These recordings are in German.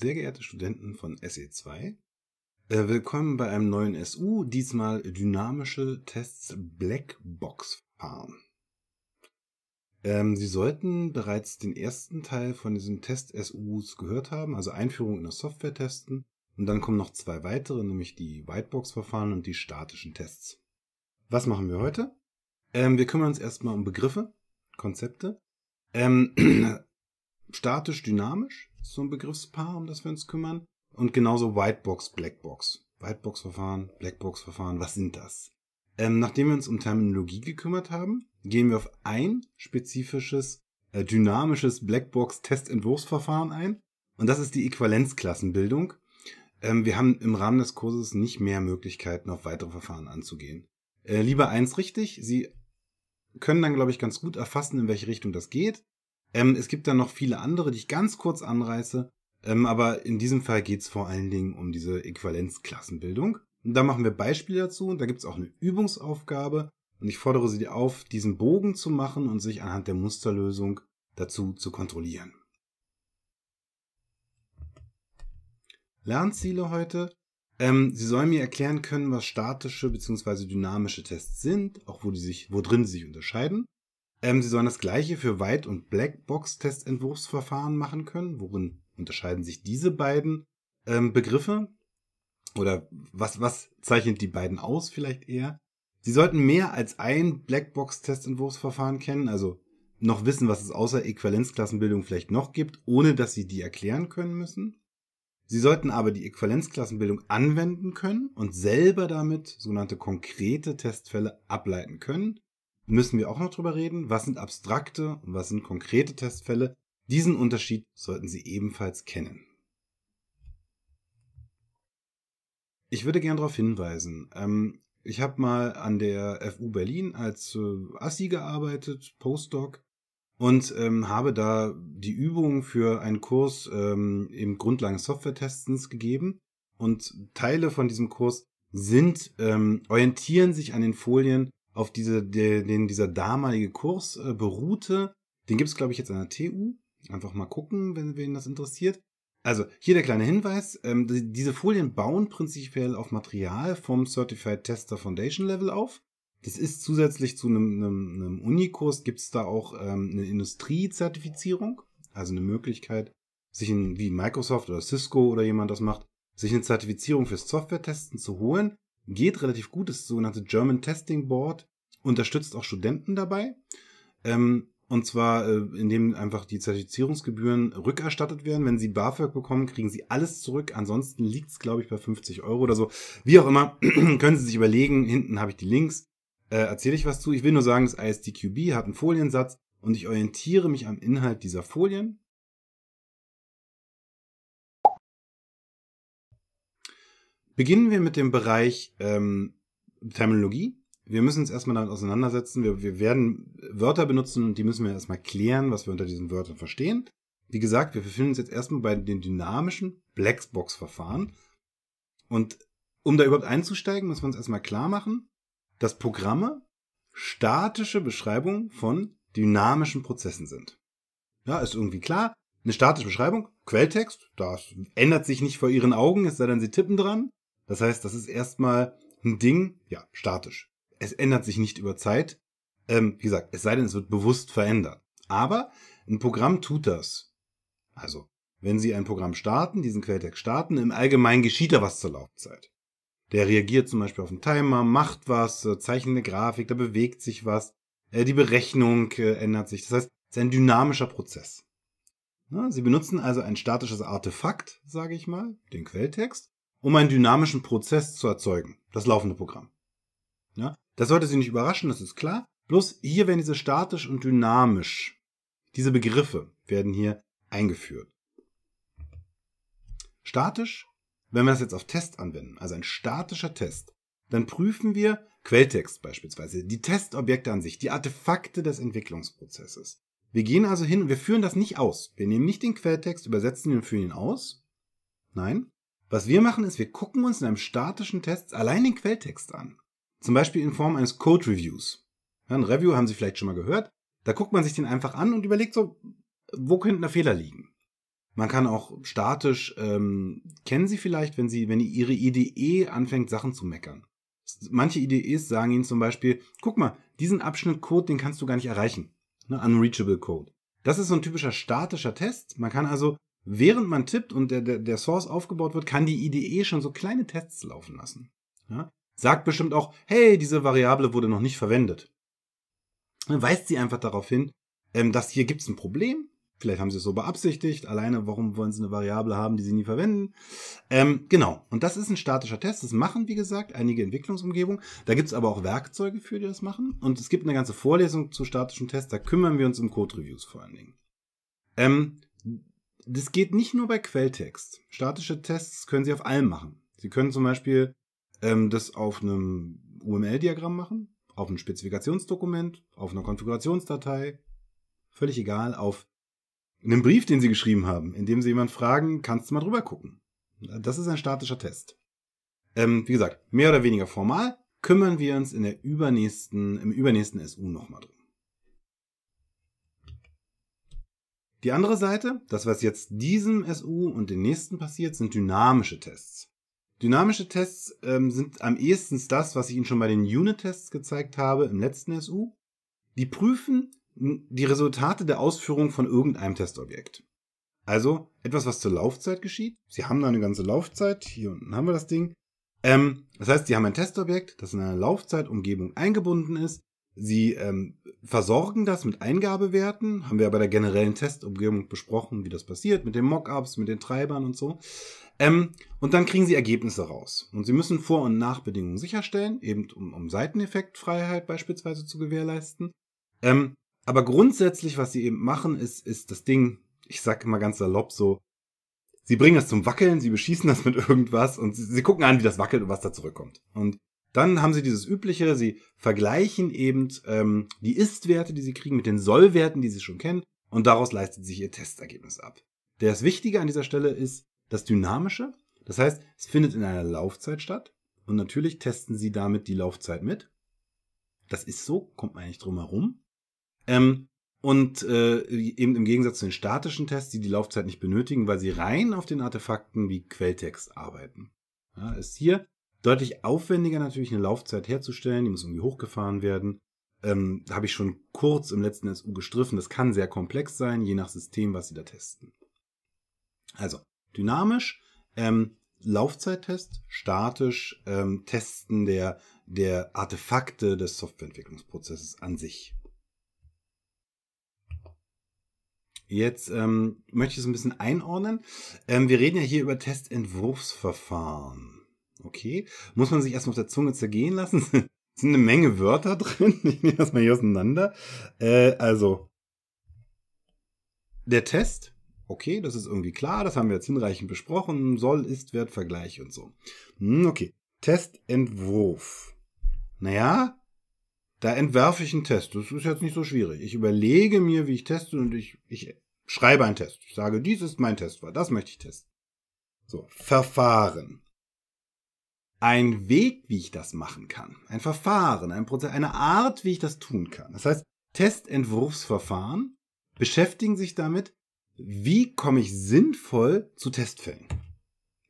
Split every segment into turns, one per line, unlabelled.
Sehr geehrte Studenten von SE2, äh, willkommen bei einem neuen SU, diesmal dynamische Tests Blackbox Farm. Ähm, Sie sollten bereits den ersten Teil von diesen Test SUs gehört haben, also Einführung in das Software testen. Und dann kommen noch zwei weitere, nämlich die Whitebox-Verfahren und die statischen Tests. Was machen wir heute? Ähm, wir kümmern uns erstmal um Begriffe, Konzepte. Ähm, statisch, dynamisch so ein Begriffspaar, um das wir uns kümmern. Und genauso Whitebox, Blackbox. Whitebox-Verfahren, Blackbox-Verfahren, was sind das? Ähm, nachdem wir uns um Terminologie gekümmert haben, gehen wir auf ein spezifisches, äh, dynamisches Blackbox-Testentwurfsverfahren ein. Und das ist die Äquivalenzklassenbildung. Ähm, wir haben im Rahmen des Kurses nicht mehr Möglichkeiten, auf weitere Verfahren anzugehen. Äh, lieber eins richtig. Sie können dann, glaube ich, ganz gut erfassen, in welche Richtung das geht. Ähm, es gibt dann noch viele andere, die ich ganz kurz anreiße. Ähm, aber in diesem Fall geht es vor allen Dingen um diese Äquivalenzklassenbildung. Und da machen wir Beispiele dazu und da gibt es auch eine Übungsaufgabe. Und ich fordere Sie auf, diesen Bogen zu machen und sich anhand der Musterlösung dazu zu kontrollieren. Lernziele heute. Ähm, Sie sollen mir erklären können, was statische bzw. dynamische Tests sind, auch wo die sich, wo drin sie sich unterscheiden. Ähm, sie sollen das gleiche für White- und Blackbox-Testentwurfsverfahren machen können. Worin unterscheiden sich diese beiden ähm, Begriffe? Oder was, was zeichnet die beiden aus vielleicht eher? Sie sollten mehr als ein Blackbox-Testentwurfsverfahren kennen, also noch wissen, was es außer Äquivalenzklassenbildung vielleicht noch gibt, ohne dass sie die erklären können müssen. Sie sollten aber die Äquivalenzklassenbildung anwenden können und selber damit sogenannte konkrete Testfälle ableiten können müssen wir auch noch drüber reden. Was sind abstrakte und was sind konkrete Testfälle? Diesen Unterschied sollten Sie ebenfalls kennen. Ich würde gern darauf hinweisen. Ähm, ich habe mal an der FU Berlin als äh, Assi gearbeitet, Postdoc, und ähm, habe da die Übung für einen Kurs ähm, im Grundlagen Software-Testens gegeben. Und Teile von diesem Kurs sind, ähm, orientieren sich an den Folien auf diese, den dieser damalige Kurs äh, beruhte. Den gibt es, glaube ich, jetzt an der TU. Einfach mal gucken, wenn wen das interessiert. Also, hier der kleine Hinweis. Ähm, diese Folien bauen prinzipiell auf Material vom Certified Tester Foundation Level auf. Das ist zusätzlich zu einem, einem, einem Unikurs es da auch ähm, eine Industriezertifizierung. Also eine Möglichkeit, sich in, wie Microsoft oder Cisco oder jemand das macht, sich eine Zertifizierung fürs Software-Testen zu holen geht relativ gut. Das sogenannte German Testing Board unterstützt auch Studenten dabei. Ähm, und zwar, äh, indem einfach die Zertifizierungsgebühren rückerstattet werden. Wenn sie BAföG bekommen, kriegen sie alles zurück. Ansonsten liegt es, glaube ich, bei 50 Euro oder so. Wie auch immer, können Sie sich überlegen. Hinten habe ich die Links. Äh, erzähle ich was zu. Ich will nur sagen, das ISDQB hat einen Foliensatz und ich orientiere mich am Inhalt dieser Folien. Beginnen wir mit dem Bereich ähm, Terminologie. Wir müssen uns erstmal damit auseinandersetzen. Wir, wir werden Wörter benutzen und die müssen wir erstmal klären, was wir unter diesen Wörtern verstehen. Wie gesagt, wir befinden uns jetzt erstmal bei den dynamischen Blackbox-Verfahren. Und um da überhaupt einzusteigen, müssen wir uns erstmal klar machen, dass Programme statische Beschreibungen von dynamischen Prozessen sind. Ja, ist irgendwie klar. Eine statische Beschreibung, Quelltext, das ändert sich nicht vor Ihren Augen, es sei denn, Sie tippen dran. Das heißt, das ist erstmal ein Ding, ja, statisch. Es ändert sich nicht über Zeit. Ähm, wie gesagt, es sei denn, es wird bewusst verändert. Aber ein Programm tut das. Also, wenn Sie ein Programm starten, diesen Quelltext starten, im Allgemeinen geschieht da was zur Laufzeit. Der reagiert zum Beispiel auf den Timer, macht was, äh, zeichnet eine Grafik, da bewegt sich was, äh, die Berechnung äh, ändert sich. Das heißt, es ist ein dynamischer Prozess. Ja, Sie benutzen also ein statisches Artefakt, sage ich mal, den Quelltext, um einen dynamischen Prozess zu erzeugen, das laufende Programm. Ja? Das sollte Sie nicht überraschen, das ist klar. Bloß hier werden diese statisch und dynamisch, diese Begriffe werden hier eingeführt. Statisch, wenn wir das jetzt auf Test anwenden, also ein statischer Test, dann prüfen wir Quelltext beispielsweise, die Testobjekte an sich, die Artefakte des Entwicklungsprozesses. Wir gehen also hin und wir führen das nicht aus. Wir nehmen nicht den Quelltext, übersetzen ihn und führen ihn aus. Nein, was wir machen, ist, wir gucken uns in einem statischen Test allein den Quelltext an. Zum Beispiel in Form eines Code-Reviews. Ja, ein Review haben Sie vielleicht schon mal gehört. Da guckt man sich den einfach an und überlegt so, wo könnten da Fehler liegen? Man kann auch statisch, ähm, kennen Sie vielleicht, wenn Sie, wenn Ihre IDE anfängt, Sachen zu meckern. Manche IDEs sagen Ihnen zum Beispiel, guck mal, diesen Abschnitt Code, den kannst du gar nicht erreichen. Ne, unreachable Code. Das ist so ein typischer statischer Test. Man kann also während man tippt und der, der, der Source aufgebaut wird, kann die IDE schon so kleine Tests laufen lassen. Ja? Sagt bestimmt auch, hey, diese Variable wurde noch nicht verwendet. Dann weist sie einfach darauf hin, ähm, dass hier gibt's ein Problem. Vielleicht haben sie es so beabsichtigt. Alleine, warum wollen sie eine Variable haben, die sie nie verwenden? Ähm, genau. Und das ist ein statischer Test. Das machen, wie gesagt, einige Entwicklungsumgebungen. Da gibt's aber auch Werkzeuge für, die das machen. Und es gibt eine ganze Vorlesung zu statischen Tests. Da kümmern wir uns um Code-Reviews vor allen Dingen. Ähm, das geht nicht nur bei Quelltext. Statische Tests können Sie auf allem machen. Sie können zum Beispiel ähm, das auf einem UML-Diagramm machen, auf einem Spezifikationsdokument, auf einer Konfigurationsdatei, völlig egal, auf einem Brief, den Sie geschrieben haben, in dem Sie jemanden fragen, kannst du mal drüber gucken. Das ist ein statischer Test. Ähm, wie gesagt, mehr oder weniger formal kümmern wir uns in der übernächsten, im übernächsten SU nochmal drum. Die andere Seite, das was jetzt diesem SU und den nächsten passiert, sind dynamische Tests. Dynamische Tests ähm, sind am ehesten das, was ich Ihnen schon bei den Unit-Tests gezeigt habe im letzten SU. Die prüfen die Resultate der Ausführung von irgendeinem Testobjekt. Also etwas, was zur Laufzeit geschieht. Sie haben da eine ganze Laufzeit. Hier unten haben wir das Ding. Ähm, das heißt, Sie haben ein Testobjekt, das in einer Laufzeitumgebung eingebunden ist. Sie ähm, versorgen das mit Eingabewerten, haben wir ja bei der generellen Testumgebung besprochen, wie das passiert, mit den Mockups, mit den Treibern und so. Ähm, und dann kriegen Sie Ergebnisse raus. Und Sie müssen Vor- und Nachbedingungen sicherstellen, eben um, um Seiteneffektfreiheit beispielsweise zu gewährleisten. Ähm, aber grundsätzlich, was Sie eben machen, ist, ist das Ding, ich sag immer ganz salopp so, Sie bringen das zum Wackeln, Sie beschießen das mit irgendwas und Sie, Sie gucken an, wie das wackelt und was da zurückkommt. Und dann haben sie dieses übliche, sie vergleichen eben ähm, die Ist-Werte, die sie kriegen, mit den Soll-Werten, die sie schon kennen, und daraus leistet sich ihr Testergebnis ab. Das Wichtige an dieser Stelle ist das Dynamische. Das heißt, es findet in einer Laufzeit statt und natürlich testen sie damit die Laufzeit mit. Das ist so, kommt man eigentlich drum herum. Ähm, und äh, eben im Gegensatz zu den statischen Tests, die die Laufzeit nicht benötigen, weil sie rein auf den Artefakten wie Quelltext arbeiten. Ja, ist hier deutlich aufwendiger natürlich eine Laufzeit herzustellen. Die muss irgendwie hochgefahren werden. Ähm, Habe ich schon kurz im letzten SU gestriffen. Das kann sehr komplex sein, je nach System, was Sie da testen. Also dynamisch, ähm, Laufzeittest, statisch, ähm, Testen der, der Artefakte des Softwareentwicklungsprozesses an sich. Jetzt ähm, möchte ich es ein bisschen einordnen. Ähm, wir reden ja hier über Testentwurfsverfahren okay. Muss man sich erstmal auf der Zunge zergehen lassen? sind eine Menge Wörter drin. Ich nehme das mal hier auseinander. Äh, also, der Test, okay, das ist irgendwie klar, das haben wir jetzt hinreichend besprochen. Soll, ist, Wert, Vergleich und so. Hm, okay, Testentwurf. Naja, da entwerfe ich einen Test. Das ist jetzt nicht so schwierig. Ich überlege mir, wie ich teste und ich, ich schreibe einen Test. Ich sage, dies ist mein Test, das möchte ich testen. So, Verfahren ein Weg, wie ich das machen kann, ein Verfahren, ein Prozess, eine Art, wie ich das tun kann. Das heißt, Testentwurfsverfahren beschäftigen sich damit, wie komme ich sinnvoll zu Testfällen?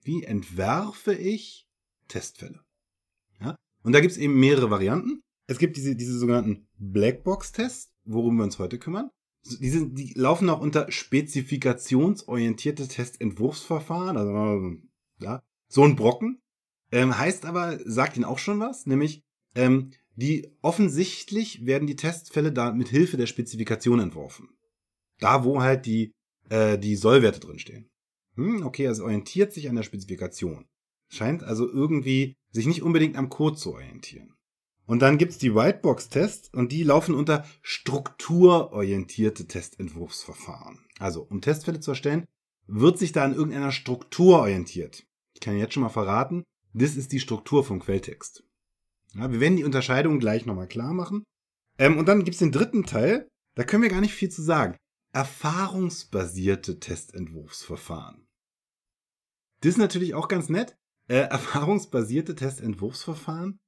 Wie entwerfe ich Testfälle? Ja? Und da gibt es eben mehrere Varianten. Es gibt diese, diese sogenannten Blackbox-Tests, worum wir uns heute kümmern. Die, sind, die laufen auch unter spezifikationsorientierte Testentwurfsverfahren, also ja, so ein Brocken. Ähm, heißt aber, sagt Ihnen auch schon was, nämlich, ähm, die offensichtlich werden die Testfälle da mit Hilfe der Spezifikation entworfen. Da, wo halt die, äh, die Sollwerte drinstehen. Hm, okay, also orientiert sich an der Spezifikation. Scheint also irgendwie sich nicht unbedingt am Code zu orientieren. Und dann gibt's die Whitebox-Tests und die laufen unter strukturorientierte Testentwurfsverfahren. Also, um Testfälle zu erstellen, wird sich da an irgendeiner Struktur orientiert. Ich kann jetzt schon mal verraten, das ist die Struktur vom Quelltext. Ja, wir werden die Unterscheidung gleich nochmal klar machen. Ähm, und dann gibt es den dritten Teil, da können wir gar nicht viel zu sagen. Erfahrungsbasierte Testentwurfsverfahren. Das ist natürlich auch ganz nett. Äh, erfahrungsbasierte Testentwurfsverfahren.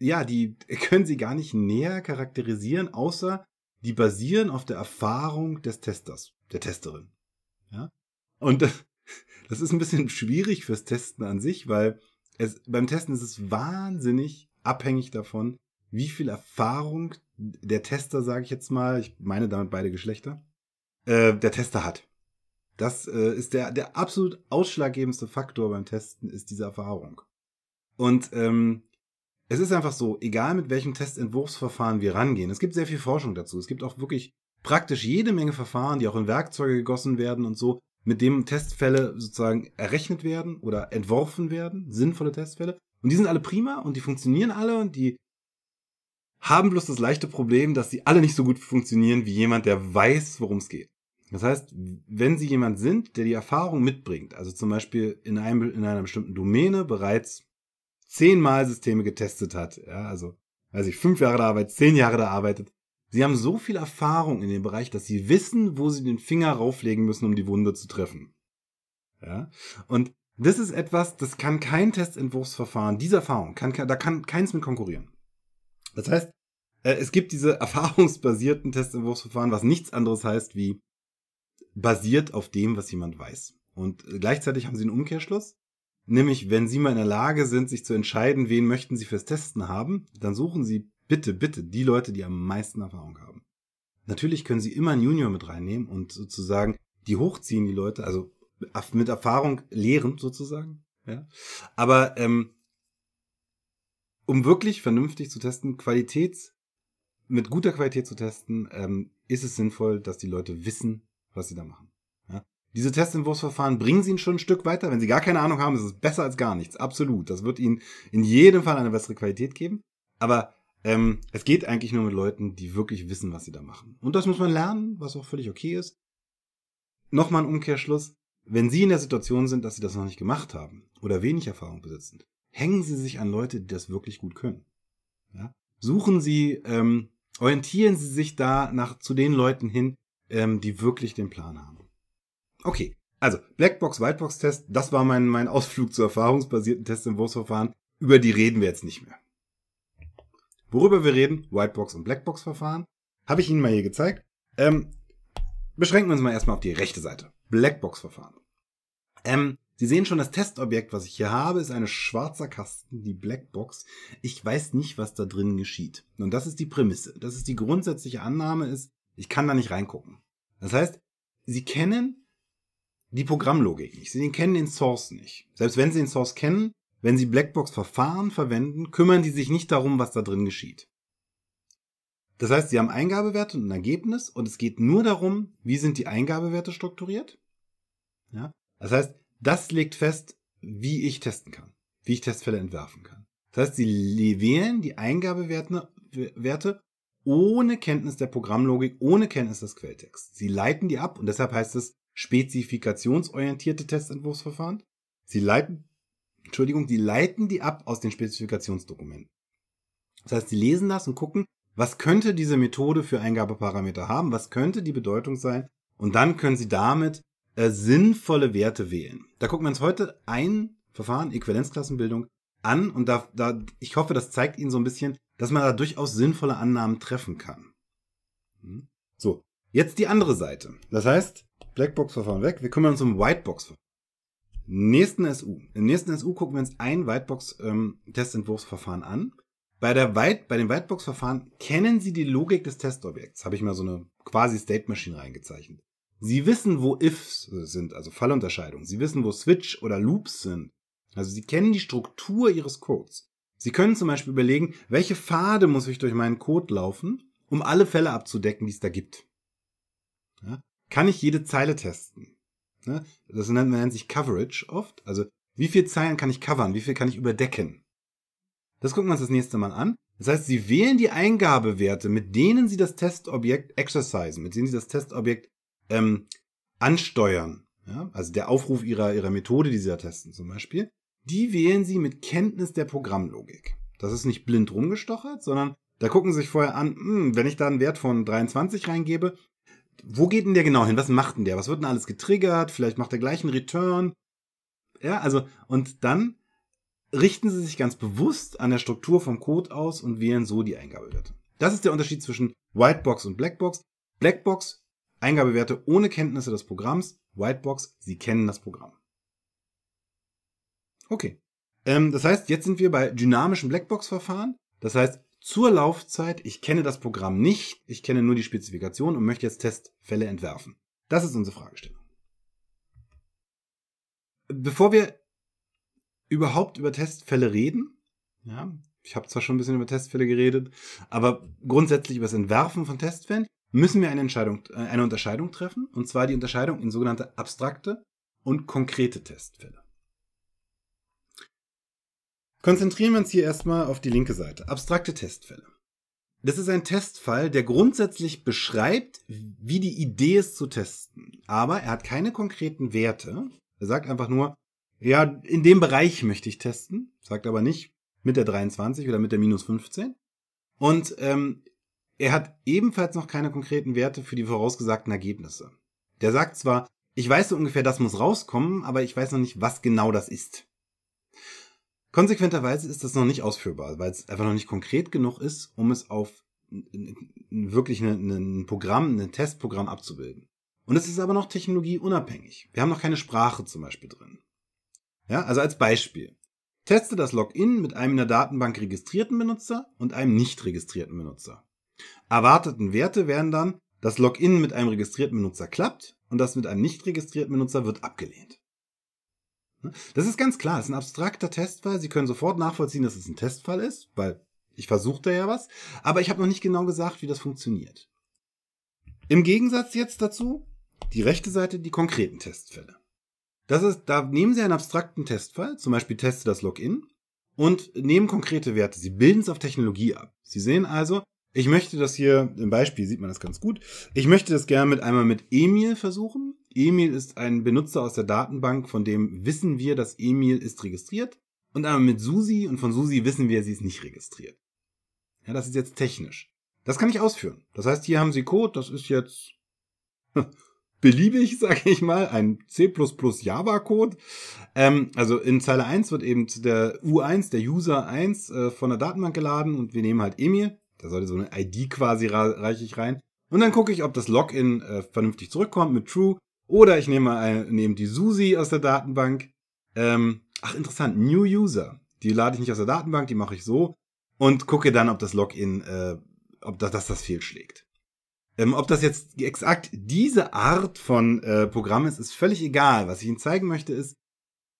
Ja, die können Sie gar nicht näher charakterisieren, außer die basieren auf der Erfahrung des Testers, der Testerin. Ja? Und das, das ist ein bisschen schwierig fürs Testen an sich, weil es, beim Testen ist es wahnsinnig abhängig davon, wie viel Erfahrung der Tester, sage ich jetzt mal, ich meine damit beide Geschlechter, äh, der Tester hat. Das äh, ist der, der absolut ausschlaggebendste Faktor beim Testen, ist diese Erfahrung. Und ähm, es ist einfach so, egal mit welchem Testentwurfsverfahren wir rangehen, es gibt sehr viel Forschung dazu. Es gibt auch wirklich praktisch jede Menge Verfahren, die auch in Werkzeuge gegossen werden und so, mit dem Testfälle sozusagen errechnet werden oder entworfen werden, sinnvolle Testfälle. Und die sind alle prima und die funktionieren alle und die haben bloß das leichte Problem, dass sie alle nicht so gut funktionieren wie jemand, der weiß, worum es geht. Das heißt, wenn sie jemand sind, der die Erfahrung mitbringt, also zum Beispiel in, einem, in einer bestimmten Domäne bereits zehnmal Systeme getestet hat, ja, also, weiß ich, fünf Jahre da arbeitet, zehn Jahre da arbeitet, Sie haben so viel Erfahrung in dem Bereich, dass sie wissen, wo sie den Finger rauflegen müssen, um die Wunde zu treffen. Ja? Und das ist etwas, das kann kein Testentwurfsverfahren, diese Erfahrung, kann, da kann keins mit konkurrieren. Das heißt, äh, es gibt diese erfahrungsbasierten Testentwurfsverfahren, was nichts anderes heißt wie basiert auf dem, was jemand weiß. Und gleichzeitig haben sie einen Umkehrschluss, nämlich wenn sie mal in der Lage sind, sich zu entscheiden, wen möchten sie fürs Testen haben, dann suchen sie Bitte, bitte, die Leute, die am meisten Erfahrung haben. Natürlich können sie immer einen Junior mit reinnehmen und sozusagen die hochziehen, die Leute, also mit Erfahrung lehren sozusagen. Ja. Aber ähm, um wirklich vernünftig zu testen, Qualitäts, mit guter Qualität zu testen, ähm, ist es sinnvoll, dass die Leute wissen, was sie da machen. Ja? Diese Testentwurfsverfahren bringen sie ihn schon ein Stück weiter. Wenn sie gar keine Ahnung haben, ist es besser als gar nichts. Absolut. Das wird ihnen in jedem Fall eine bessere Qualität geben. Aber ähm, es geht eigentlich nur mit Leuten, die wirklich wissen, was sie da machen. Und das muss man lernen, was auch völlig okay ist. Nochmal ein Umkehrschluss. Wenn Sie in der Situation sind, dass Sie das noch nicht gemacht haben oder wenig Erfahrung besitzen, hängen Sie sich an Leute, die das wirklich gut können. Ja? Suchen Sie, ähm, orientieren Sie sich da nach, zu den Leuten hin, ähm, die wirklich den Plan haben. Okay, also Blackbox, Whitebox-Test, das war mein, mein Ausflug zu erfahrungsbasierten Wurfsverfahren. Über die reden wir jetzt nicht mehr worüber wir reden, Whitebox und Blackbox-Verfahren. Habe ich Ihnen mal hier gezeigt. Ähm, beschränken wir uns mal erstmal auf die rechte Seite. Blackbox-Verfahren. Ähm, Sie sehen schon, das Testobjekt, was ich hier habe, ist eine schwarzer Kasten, die Blackbox. Ich weiß nicht, was da drin geschieht. Und das ist die Prämisse. Das ist die grundsätzliche Annahme ist, ich kann da nicht reingucken. Das heißt, Sie kennen die Programmlogik nicht. Sie kennen den Source nicht. Selbst wenn Sie den Source kennen, wenn Sie Blackbox-Verfahren verwenden, kümmern die sich nicht darum, was da drin geschieht. Das heißt, Sie haben Eingabewerte und ein Ergebnis und es geht nur darum, wie sind die Eingabewerte strukturiert. Ja? Das heißt, das legt fest, wie ich testen kann, wie ich Testfälle entwerfen kann. Das heißt, Sie wählen die Eingabewerte ohne Kenntnis der Programmlogik, ohne Kenntnis des Quelltexts. Sie leiten die ab und deshalb heißt es spezifikationsorientierte Testentwurfsverfahren. Sie leiten Entschuldigung, die leiten die ab aus den Spezifikationsdokumenten. Das heißt, sie lesen das und gucken, was könnte diese Methode für Eingabeparameter haben, was könnte die Bedeutung sein und dann können sie damit äh, sinnvolle Werte wählen. Da gucken wir uns heute ein Verfahren, Äquivalenzklassenbildung, an und da, da, ich hoffe, das zeigt Ihnen so ein bisschen, dass man da durchaus sinnvolle Annahmen treffen kann. Hm? So, jetzt die andere Seite. Das heißt, Blackbox-Verfahren weg, wir kümmern uns um Whitebox-Verfahren nächsten SU. Im nächsten SU gucken wir uns ein Whitebox-Testentwurfsverfahren ähm, an. Bei, der White, bei dem Whitebox-Verfahren kennen Sie die Logik des Testobjekts. Habe ich mal so eine quasi State Machine reingezeichnet. Sie wissen, wo Ifs äh, sind, also Fallunterscheidungen. Sie wissen, wo Switch oder Loops sind. Also Sie kennen die Struktur Ihres Codes. Sie können zum Beispiel überlegen, welche Pfade muss ich durch meinen Code laufen, um alle Fälle abzudecken, die es da gibt. Ja? Kann ich jede Zeile testen? Ne? Das nennt, man nennt sich Coverage oft. Also wie viele Zeilen kann ich covern, wie viel kann ich überdecken. Das gucken wir uns das nächste Mal an. Das heißt, Sie wählen die Eingabewerte, mit denen Sie das Testobjekt exercisen, mit denen Sie das Testobjekt ähm, ansteuern. Ja? Also der Aufruf Ihrer, Ihrer Methode, die Sie da testen zum Beispiel. Die wählen Sie mit Kenntnis der Programmlogik. Das ist nicht blind rumgestochert, sondern da gucken Sie sich vorher an, mh, hm, wenn ich da einen Wert von 23 reingebe, wo geht denn der genau hin? Was macht denn der? Was wird denn alles getriggert? Vielleicht macht er gleich einen Return. Ja, also, und dann richten sie sich ganz bewusst an der Struktur vom Code aus und wählen so die Eingabewerte. Das ist der Unterschied zwischen Whitebox und Blackbox. Blackbox, Eingabewerte ohne Kenntnisse des Programms. Whitebox, sie kennen das Programm. Okay. Ähm, das heißt, jetzt sind wir bei dynamischen Blackbox-Verfahren. Das heißt, zur Laufzeit. Ich kenne das Programm nicht, ich kenne nur die Spezifikation und möchte jetzt Testfälle entwerfen. Das ist unsere Fragestellung. Bevor wir überhaupt über Testfälle reden, ja, ich habe zwar schon ein bisschen über Testfälle geredet, aber grundsätzlich über das Entwerfen von Testfällen müssen wir eine, Entscheidung, äh, eine Unterscheidung treffen, und zwar die Unterscheidung in sogenannte abstrakte und konkrete Testfälle. Konzentrieren wir uns hier erstmal auf die linke Seite. Abstrakte Testfälle. Das ist ein Testfall, der grundsätzlich beschreibt, wie die Idee ist zu testen. Aber er hat keine konkreten Werte. Er sagt einfach nur, ja, in dem Bereich möchte ich testen. Sagt aber nicht mit der 23 oder mit der minus 15. Und ähm, er hat ebenfalls noch keine konkreten Werte für die vorausgesagten Ergebnisse. Der sagt zwar, ich weiß so ungefähr, das muss rauskommen, aber ich weiß noch nicht, was genau das ist. Konsequenterweise ist das noch nicht ausführbar, weil es einfach noch nicht konkret genug ist, um es auf wirklich ne, ne, ein Programm, ein ne Testprogramm abzubilden. Und es ist aber noch technologieunabhängig. Wir haben noch keine Sprache zum Beispiel drin. Ja, also als Beispiel. Teste das Login mit einem in der Datenbank registrierten Benutzer und einem nicht registrierten Benutzer. Erwarteten Werte werden dann, das Login mit einem registrierten Benutzer klappt und das mit einem nicht registrierten Benutzer wird abgelehnt. Ne? Das ist ganz klar, es ist ein abstrakter Testfall. Sie können sofort nachvollziehen, dass es ein Testfall ist, weil ich versuchte ja was, aber ich habe noch nicht genau gesagt, wie das funktioniert. Im Gegensatz jetzt dazu die rechte Seite die konkreten Testfälle. Das ist, da nehmen Sie einen abstrakten Testfall, zum Beispiel teste das Login und nehmen konkrete Werte. Sie bilden es auf Technologie ab. Sie sehen also, ich möchte das hier, im Beispiel sieht man das ganz gut, ich möchte das gerne mit einmal mit Emil versuchen Emil ist ein Benutzer aus der Datenbank, von dem wissen wir, dass Emil ist registriert. Und einmal mit Susi und von Susi wissen wir, sie ist nicht registriert. Ja, das ist jetzt technisch. Das kann ich ausführen. Das heißt, hier haben Sie Code, das ist jetzt beliebig, sage ich mal, ein C++ Java Code. Ähm, also in Zeile 1 wird eben der U1, der User 1 äh, von der Datenbank geladen und wir nehmen halt Emil. Da sollte so eine ID quasi reiche ich rein. Und dann gucke ich, ob das Login äh, vernünftig zurückkommt mit True. Oder ich nehme, mal, nehme die Susi aus der Datenbank. Ähm, ach, interessant, New User. Die lade ich nicht aus der Datenbank, die mache ich so und gucke dann, ob das Login, äh, ob das, dass das fehlschlägt. Ähm, ob das jetzt exakt diese Art von äh, Programm ist, ist völlig egal. Was ich Ihnen zeigen möchte, ist,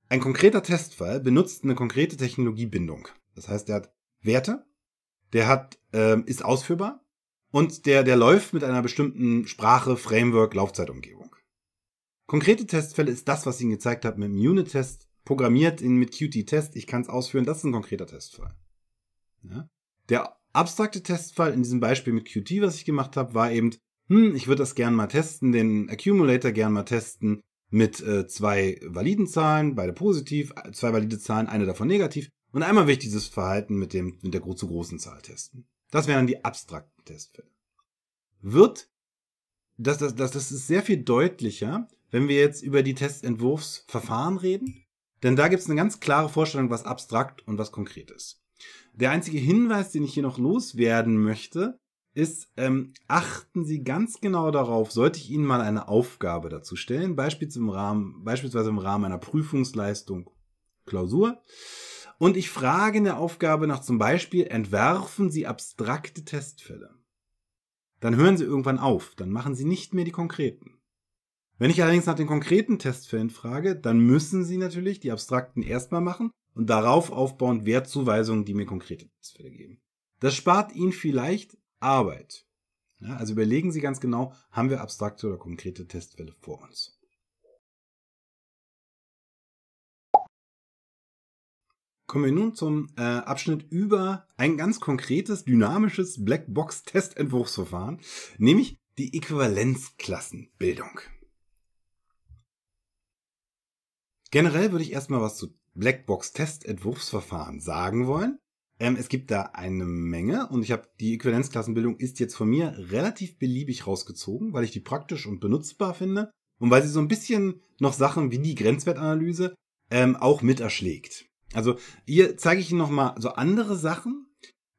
ein konkreter Testfall benutzt eine konkrete Technologiebindung. Das heißt, der hat Werte, der hat, äh, ist ausführbar und der, der läuft mit einer bestimmten Sprache, Framework, Laufzeitumgebung. Konkrete Testfälle ist das, was ich Ihnen gezeigt habe mit dem Unit-Test, programmiert in, mit Qt-Test. Ich kann es ausführen, das ist ein konkreter Testfall. Ja? Der abstrakte Testfall in diesem Beispiel mit Qt, was ich gemacht habe, war eben, hm, ich würde das gern mal testen, den Accumulator gern mal testen mit äh, zwei validen Zahlen, beide positiv, zwei valide Zahlen, eine davon negativ. Und einmal will ich dieses Verhalten mit, dem, mit der zu großen Zahl testen. Das wären die abstrakten Testfälle. Wird, das, das, das, das ist sehr viel deutlicher, wenn wir jetzt über die Testentwurfsverfahren reden. Denn da gibt es eine ganz klare Vorstellung, was abstrakt und was konkret ist. Der einzige Hinweis, den ich hier noch loswerden möchte, ist, ähm, achten Sie ganz genau darauf, sollte ich Ihnen mal eine Aufgabe dazu stellen, beispielsweise im Rahmen, beispielsweise im Rahmen einer Prüfungsleistung, Klausur, und ich frage in der Aufgabe nach zum Beispiel, entwerfen Sie abstrakte Testfälle. Dann hören Sie irgendwann auf, dann machen Sie nicht mehr die konkreten. Wenn ich allerdings nach den konkreten Testfällen frage, dann müssen Sie natürlich die abstrakten erstmal machen und darauf aufbauend Wertzuweisungen, die mir konkrete Testfälle geben. Das spart Ihnen vielleicht Arbeit. Ja, also überlegen Sie ganz genau, haben wir abstrakte oder konkrete Testfälle vor uns. Kommen wir nun zum äh, Abschnitt über ein ganz konkretes, dynamisches Blackbox-Testentwurfsverfahren, nämlich die Äquivalenzklassenbildung. Generell würde ich erstmal was zu Blackbox-Testentwurfsverfahren sagen wollen. Ähm, es gibt da eine Menge und ich habe die Äquivalenzklassenbildung ist jetzt von mir relativ beliebig rausgezogen, weil ich die praktisch und benutzbar finde und weil sie so ein bisschen noch Sachen wie die Grenzwertanalyse ähm, auch mit erschlägt. Also hier zeige ich Ihnen nochmal so andere Sachen.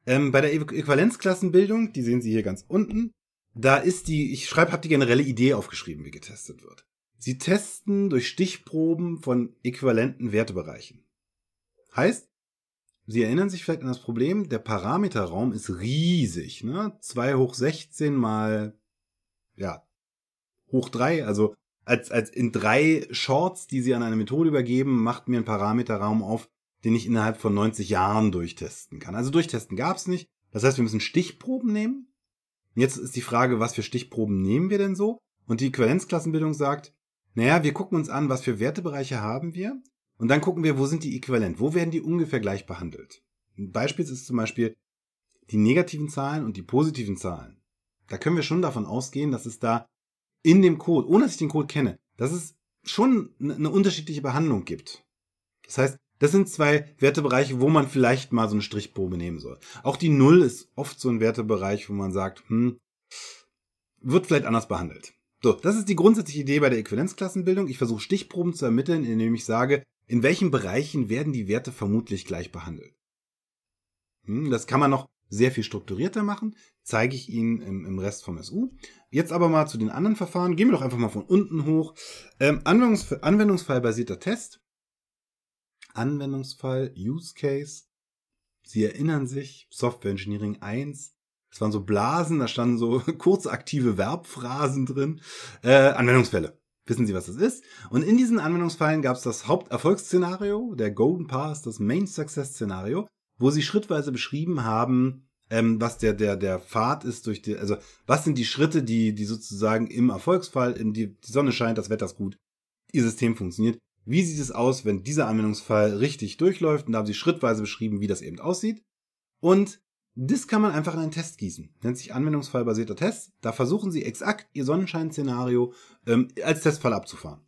Ähm, bei der Äquivalenzklassenbildung, die sehen Sie hier ganz unten, da ist die, ich schreibe, habe die generelle Idee aufgeschrieben, wie getestet wird. Sie testen durch Stichproben von äquivalenten Wertebereichen. Heißt, Sie erinnern sich vielleicht an das Problem, der Parameterraum ist riesig. Ne? 2 hoch 16 mal ja, hoch 3, also als, als in drei Shorts, die Sie an eine Methode übergeben, macht mir ein Parameterraum auf, den ich innerhalb von 90 Jahren durchtesten kann. Also durchtesten gab es nicht. Das heißt, wir müssen Stichproben nehmen. Jetzt ist die Frage, was für Stichproben nehmen wir denn so? Und die Äquivalenzklassenbildung sagt, naja, wir gucken uns an, was für Wertebereiche haben wir und dann gucken wir, wo sind die äquivalent, wo werden die ungefähr gleich behandelt. Ein Beispiel ist zum Beispiel die negativen Zahlen und die positiven Zahlen. Da können wir schon davon ausgehen, dass es da in dem Code, ohne dass ich den Code kenne, dass es schon eine unterschiedliche Behandlung gibt. Das heißt, das sind zwei Wertebereiche, wo man vielleicht mal so eine Strichprobe nehmen soll. Auch die Null ist oft so ein Wertebereich, wo man sagt, hm, wird vielleicht anders behandelt. So, das ist die grundsätzliche Idee bei der Äquivalenzklassenbildung. Ich versuche Stichproben zu ermitteln, indem ich sage, in welchen Bereichen werden die Werte vermutlich gleich behandelt. Hm, das kann man noch sehr viel strukturierter machen, zeige ich Ihnen im, im, Rest vom SU. Jetzt aber mal zu den anderen Verfahren. Gehen wir doch einfach mal von unten hoch. Ähm, Anwendungs anwendungsfallbasierter Test. Anwendungsfall, Use Case. Sie erinnern sich, Software Engineering 1, das waren so Blasen, da standen so kurzaktive Verbphrasen drin. Äh, Anwendungsfälle. Wissen Sie, was das ist? Und in diesen Anwendungsfällen gab es das Haupterfolgsszenario, der Golden Pass, das Main Success-Szenario, wo Sie schrittweise beschrieben haben, ähm, was der, der, der Pfad ist durch die, also was sind die Schritte, die, die sozusagen im Erfolgsfall, in die, die Sonne scheint, das Wetter ist gut, Ihr System funktioniert. Wie sieht es aus, wenn dieser Anwendungsfall richtig durchläuft? Und da haben Sie schrittweise beschrieben, wie das eben aussieht. Und das kann man einfach in einen Test gießen. Nennt sich anwendungsfallbasierter Test. Da versuchen Sie exakt Ihr Sonnenschein-Szenario ähm, als Testfall abzufahren.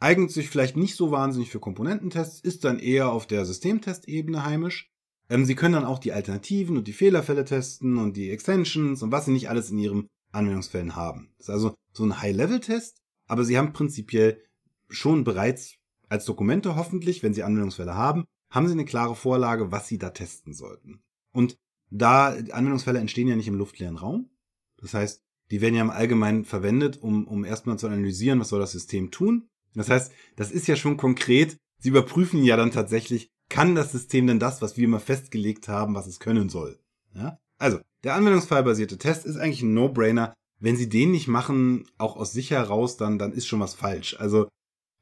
Eignet sich vielleicht nicht so wahnsinnig für Komponententests, ist dann eher auf der Systemtestebene heimisch. Ähm, Sie können dann auch die Alternativen und die Fehlerfälle testen und die Extensions und was Sie nicht alles in Ihren Anwendungsfällen haben. Das ist also so ein High-Level-Test, aber Sie haben prinzipiell schon bereits als Dokumente hoffentlich, wenn Sie Anwendungsfälle haben, haben Sie eine klare Vorlage, was Sie da testen sollten. Und da Anwendungsfälle entstehen ja nicht im luftleeren Raum. Das heißt, die werden ja im Allgemeinen verwendet, um, um erstmal zu analysieren, was soll das System tun. Das heißt, das ist ja schon konkret. Sie überprüfen ja dann tatsächlich, kann das System denn das, was wir immer festgelegt haben, was es können soll? Ja? Also, der anwendungsfallbasierte Test ist eigentlich ein No-Brainer. Wenn Sie den nicht machen, auch aus sich heraus, dann, dann ist schon was falsch. Also,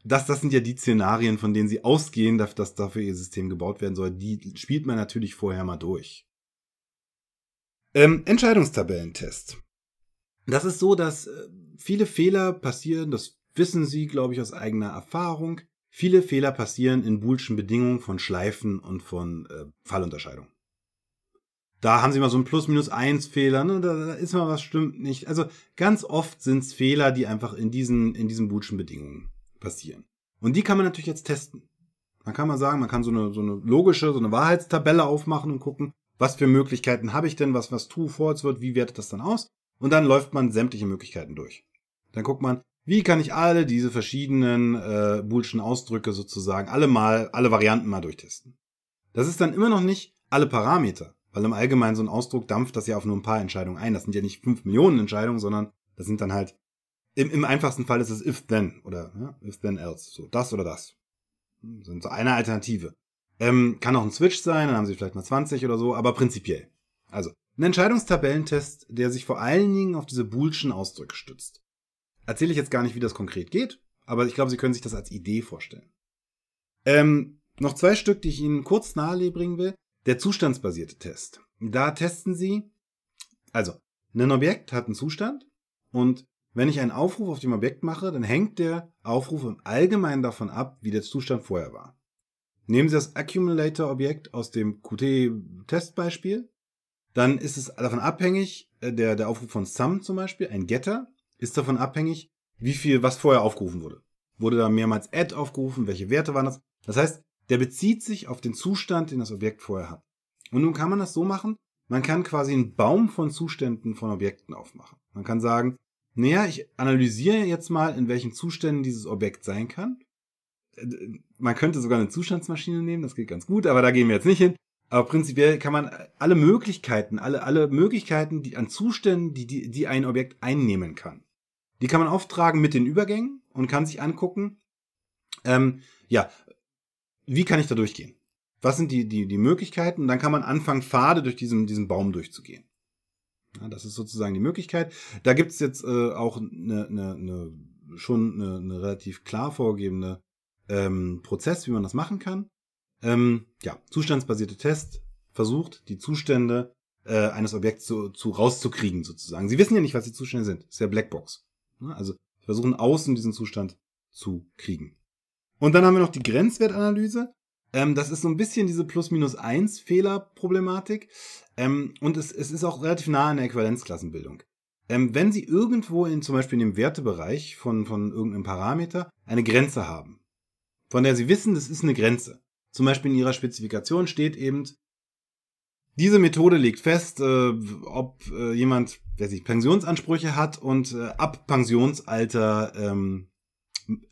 das, das sind ja die Szenarien, von denen Sie ausgehen, dass, dass dafür Ihr System gebaut werden soll. Die spielt man natürlich vorher mal durch. Ähm, Entscheidungstabellentest. Das ist so, dass äh, viele Fehler passieren, das wissen Sie, glaube ich, aus eigener Erfahrung. Viele Fehler passieren in boolschen Bedingungen von Schleifen und von äh, Fallunterscheidung. Da haben Sie mal so ein plus minus eins fehler ne? da, da, ist mal was stimmt nicht. Also ganz oft sind es Fehler, die einfach in diesen, in diesen boolschen Bedingungen passieren. Und die kann man natürlich jetzt testen. Man kann mal sagen, man kann so eine, so eine logische, so eine Wahrheitstabelle aufmachen und gucken, was für Möglichkeiten habe ich denn, was, was True False wird, wie wertet das dann aus? Und dann läuft man sämtliche Möglichkeiten durch. Dann guckt man, wie kann ich alle diese verschiedenen äh, boolschen Ausdrücke sozusagen alle mal, alle Varianten mal durchtesten. Das ist dann immer noch nicht alle Parameter, weil im Allgemeinen so ein Ausdruck dampft das ja auf nur ein paar Entscheidungen ein. Das sind ja nicht fünf Millionen Entscheidungen, sondern das sind dann halt, im, im einfachsten Fall ist es if then oder ja, if then else, so das oder das. Das hm, sind so eine Alternative. Ähm, kann auch ein Switch sein, dann haben sie vielleicht mal 20 oder so, aber prinzipiell. Also, ein Entscheidungstabellentest, der sich vor allen Dingen auf diese Boolschen Ausdrücke stützt. Erzähle ich jetzt gar nicht, wie das konkret geht, aber ich glaube, Sie können sich das als Idee vorstellen. Ähm, noch zwei Stück, die ich Ihnen kurz nahelegen will. Der zustandsbasierte Test. Da testen Sie, also, ein Objekt hat einen Zustand und wenn ich einen Aufruf auf dem Objekt mache, dann hängt der Aufruf im Allgemeinen davon ab, wie der Zustand vorher war. Nehmen Sie das Accumulator-Objekt aus dem Qt-Testbeispiel, dann ist es davon abhängig, äh, der, der Aufruf von Sum zum Beispiel, ein Getter, ist davon abhängig, wie viel, was vorher aufgerufen wurde. Wurde da mehrmals add aufgerufen, welche Werte waren das? Das heißt, der bezieht sich auf den Zustand, den das Objekt vorher hat. Und nun kann man das so machen, man kann quasi einen Baum von Zuständen von Objekten aufmachen. Man kann sagen, naja, ich analysiere jetzt mal, in welchen Zuständen dieses Objekt sein kann man könnte sogar eine Zustandsmaschine nehmen, das geht ganz gut, aber da gehen wir jetzt nicht hin. Aber prinzipiell kann man alle Möglichkeiten, alle, alle Möglichkeiten die, an Zuständen, die, die, die ein Objekt einnehmen kann, die kann man auftragen mit den Übergängen und kann sich angucken, ähm, ja, wie kann ich da durchgehen? Was sind die, die, die Möglichkeiten? Und dann kann man anfangen, Pfade durch diesen, diesen Baum durchzugehen. Ja, das ist sozusagen die Möglichkeit. Da gibt's jetzt äh, auch eine, eine, eine, schon eine, eine relativ klar vorgegebene ähm, Prozess, wie man das machen kann. Ähm, ja, zustandsbasierte Test versucht, die Zustände äh, eines Objekts zu, zu rauszukriegen, sozusagen. Sie wissen ja nicht, was die Zustände sind. Das ist ja Blackbox. Ne? Also versuchen außen diesen Zustand zu kriegen. Und dann haben wir noch die Grenzwertanalyse. Ähm, das ist so ein bisschen diese Plus-Minus-1-Fehler-Problematik. Ähm, und es, es ist auch relativ nah an der Äquivalenzklassenbildung. Ähm, wenn Sie irgendwo in zum Beispiel in dem Wertebereich von, von irgendeinem Parameter eine Grenze haben, von der sie wissen, das ist eine Grenze. Zum Beispiel in ihrer Spezifikation steht eben, diese Methode legt fest, äh, ob äh, jemand, wer sich Pensionsansprüche hat und äh, ab Pensionsalter ähm,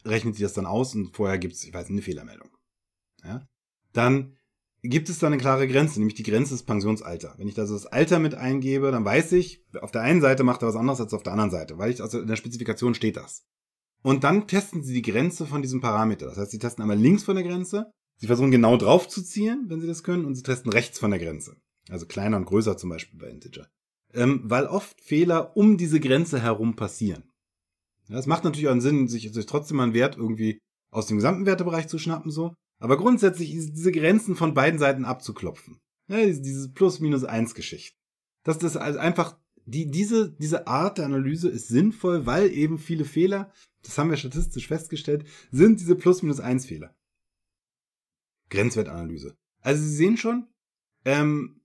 rechnet sie das dann aus und vorher gibt es, ich weiß nicht, eine Fehlermeldung. Ja? Dann gibt es da eine klare Grenze, nämlich die Grenze des Pensionsalters. Wenn ich da so das Alter mit eingebe, dann weiß ich, auf der einen Seite macht er was anderes als auf der anderen Seite, weil ich also in der Spezifikation steht das. Und dann testen sie die Grenze von diesem Parameter. Das heißt, sie testen einmal links von der Grenze, sie versuchen genau drauf zu ziehen, wenn sie das können, und sie testen rechts von der Grenze. Also kleiner und größer zum Beispiel bei Integer. Ähm, weil oft Fehler um diese Grenze herum passieren. Ja, es macht natürlich auch einen Sinn, sich, sich trotzdem mal einen Wert irgendwie aus dem gesamten Wertebereich zu schnappen, so. Aber grundsätzlich ist diese Grenzen von beiden Seiten abzuklopfen. Ja, dieses Plus-Minus-1-Geschichte. Das ist also einfach, die, diese, diese Art der Analyse ist sinnvoll, weil eben viele Fehler das haben wir statistisch festgestellt, sind diese Plus-Minus-1-Fehler. Grenzwertanalyse. Also Sie sehen schon, ähm,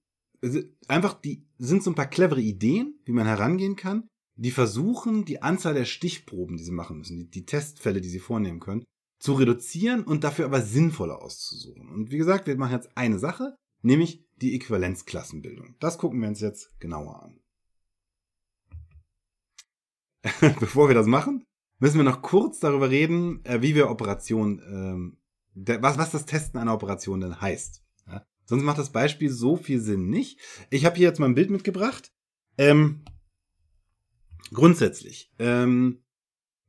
einfach die sind so ein paar clevere Ideen, wie man herangehen kann. Die versuchen, die Anzahl der Stichproben, die sie machen müssen, die, die Testfälle, die sie vornehmen können, zu reduzieren und dafür aber sinnvoller auszusuchen. Und wie gesagt, wir machen jetzt eine Sache, nämlich die Äquivalenzklassenbildung. Das gucken wir uns jetzt genauer an. Bevor wir das machen, müssen wir noch kurz darüber reden, äh, wie wir Operationen, ähm, was, was das Testen einer Operation denn heißt. Ja? Sonst macht das Beispiel so viel Sinn nicht. Ich habe hier jetzt mal ein Bild mitgebracht. Ähm, grundsätzlich, ähm,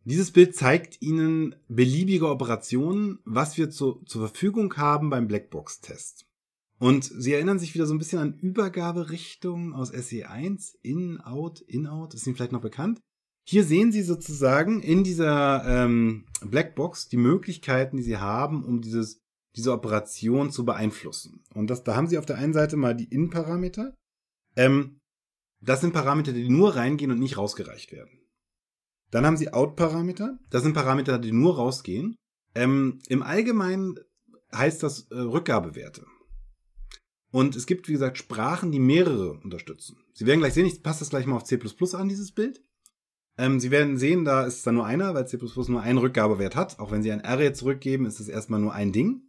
dieses Bild zeigt Ihnen beliebige Operationen, was wir zu, zur Verfügung haben beim Blackbox-Test. Und Sie erinnern sich wieder so ein bisschen an Übergaberichtungen aus SE1, In, Out, In, Out, ist Ihnen vielleicht noch bekannt. Hier sehen Sie sozusagen in dieser ähm, Blackbox die Möglichkeiten, die Sie haben, um dieses, diese Operation zu beeinflussen. Und das, da haben Sie auf der einen Seite mal die In-Parameter. Ähm, das sind Parameter, die nur reingehen und nicht rausgereicht werden. Dann haben Sie Out-Parameter. Das sind Parameter, die nur rausgehen. Ähm, Im Allgemeinen heißt das äh, Rückgabewerte. Und es gibt, wie gesagt, Sprachen, die mehrere unterstützen. Sie werden gleich sehen, ich passe das gleich mal auf C++ an, dieses Bild. Ähm, Sie werden sehen, da ist dann nur einer, weil C++ nur einen Rückgabewert hat. Auch wenn Sie ein Array zurückgeben, ist es erstmal nur ein Ding.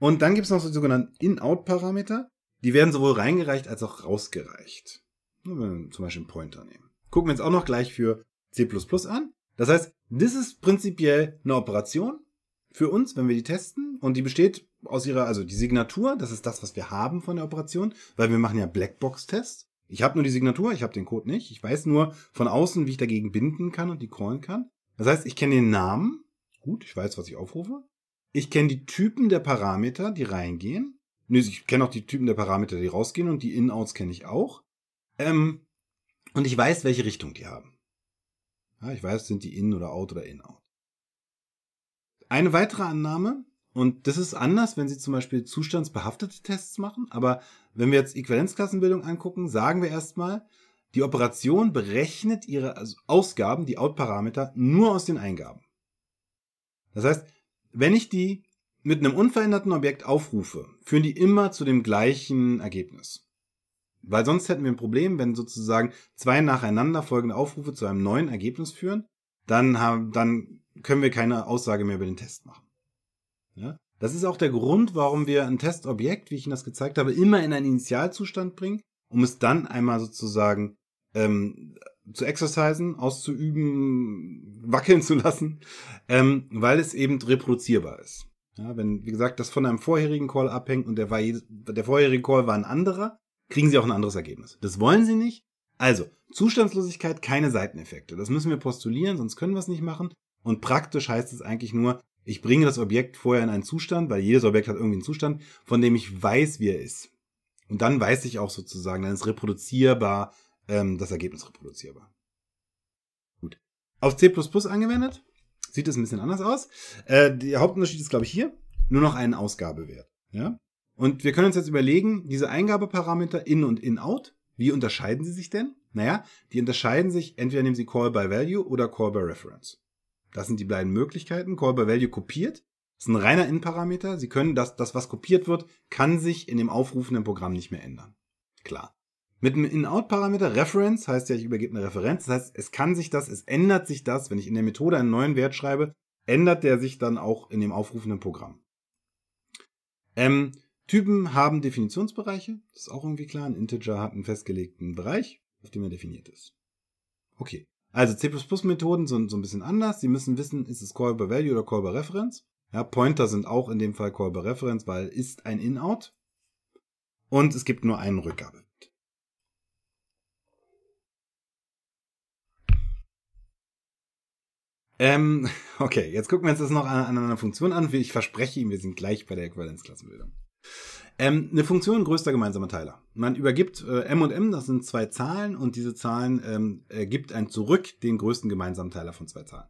Und dann gibt es noch so die sogenannten In-Out-Parameter. Die werden sowohl reingereicht als auch rausgereicht. Wenn wir zum Beispiel einen Pointer nehmen. Gucken wir uns auch noch gleich für C++ an. Das heißt, das ist prinzipiell eine Operation für uns, wenn wir die testen. Und die besteht aus ihrer, also die Signatur, das ist das, was wir haben von der Operation, weil wir machen ja Blackbox-Tests. Ich habe nur die Signatur, ich habe den Code nicht. Ich weiß nur von außen, wie ich dagegen binden kann und die callen kann. Das heißt, ich kenne den Namen. Gut, ich weiß, was ich aufrufe. Ich kenne die Typen der Parameter, die reingehen. Nee, ich kenne auch die Typen der Parameter, die rausgehen und die In-Outs kenne ich auch. Ähm, und ich weiß, welche Richtung die haben. Ja, ich weiß, sind die In oder Out oder In-Out. Eine weitere Annahme, und das ist anders, wenn Sie zum Beispiel zustandsbehaftete Tests machen. Aber wenn wir jetzt Äquivalenzklassenbildung angucken, sagen wir erstmal, die Operation berechnet ihre also Ausgaben, die Out-Parameter, nur aus den Eingaben. Das heißt, wenn ich die mit einem unveränderten Objekt aufrufe, führen die immer zu dem gleichen Ergebnis. Weil sonst hätten wir ein Problem, wenn sozusagen zwei nacheinander folgende Aufrufe zu einem neuen Ergebnis führen, dann, haben, dann können wir keine Aussage mehr über den Test machen. Ja? Ne? Das ist auch der Grund, warum wir ein Testobjekt, wie ich Ihnen das gezeigt habe, immer in einen Initialzustand bringen, um es dann einmal sozusagen ähm, zu exercisen, auszuüben, wackeln zu lassen, ähm, weil es eben reproduzierbar ist. Ja, wenn, wie gesagt, das von einem vorherigen Call abhängt und der, war der vorherige Call war ein anderer, kriegen Sie auch ein anderes Ergebnis. Das wollen Sie nicht. Also, Zustandslosigkeit, keine Seiteneffekte. Das müssen wir postulieren, sonst können wir es nicht machen. Und praktisch heißt es eigentlich nur, ich bringe das Objekt vorher in einen Zustand, weil jedes Objekt hat irgendwie einen Zustand, von dem ich weiß, wie er ist. Und dann weiß ich auch sozusagen, dann ist reproduzierbar, ähm, das Ergebnis reproduzierbar. Gut. Auf C angewendet sieht es ein bisschen anders aus. Äh, der Hauptunterschied ist, glaube ich, hier nur noch einen Ausgabewert. Ja? Und wir können uns jetzt überlegen, diese Eingabeparameter in und in out, wie unterscheiden sie sich denn? Naja, die unterscheiden sich entweder nehmen sie Call by Value oder Call by Reference. Das sind die beiden Möglichkeiten. Call by Value kopiert. Das ist ein reiner In-Parameter. Sie können das, das, was kopiert wird, kann sich in dem aufrufenden Programm nicht mehr ändern. Klar. Mit einem In-Out-Parameter, Reference, heißt ja, ich übergebe eine Referenz. Das heißt, es kann sich das, es ändert sich das. Wenn ich in der Methode einen neuen Wert schreibe, ändert der sich dann auch in dem aufrufenden Programm. Ähm, Typen haben Definitionsbereiche. Das ist auch irgendwie klar. Ein Integer hat einen festgelegten Bereich, auf dem er definiert ist. Okay. Also C++-Methoden sind so ein bisschen anders. Sie müssen wissen, ist es Call by Value oder Call by Reference. Ja, Pointer sind auch in dem Fall Call by Reference, weil ist ein In-Out. Und es gibt nur einen Rückgabe. Ähm, okay, jetzt gucken wir uns das noch an, an einer Funktion an. Ich verspreche Ihnen, wir sind gleich bei der Äquivalenzklassenbildung. Ähm, eine Funktion größter gemeinsamer Teiler. Man übergibt äh, M und M, das sind zwei Zahlen, und diese Zahlen ähm, ergibt ein Zurück den größten gemeinsamen Teiler von zwei Zahlen.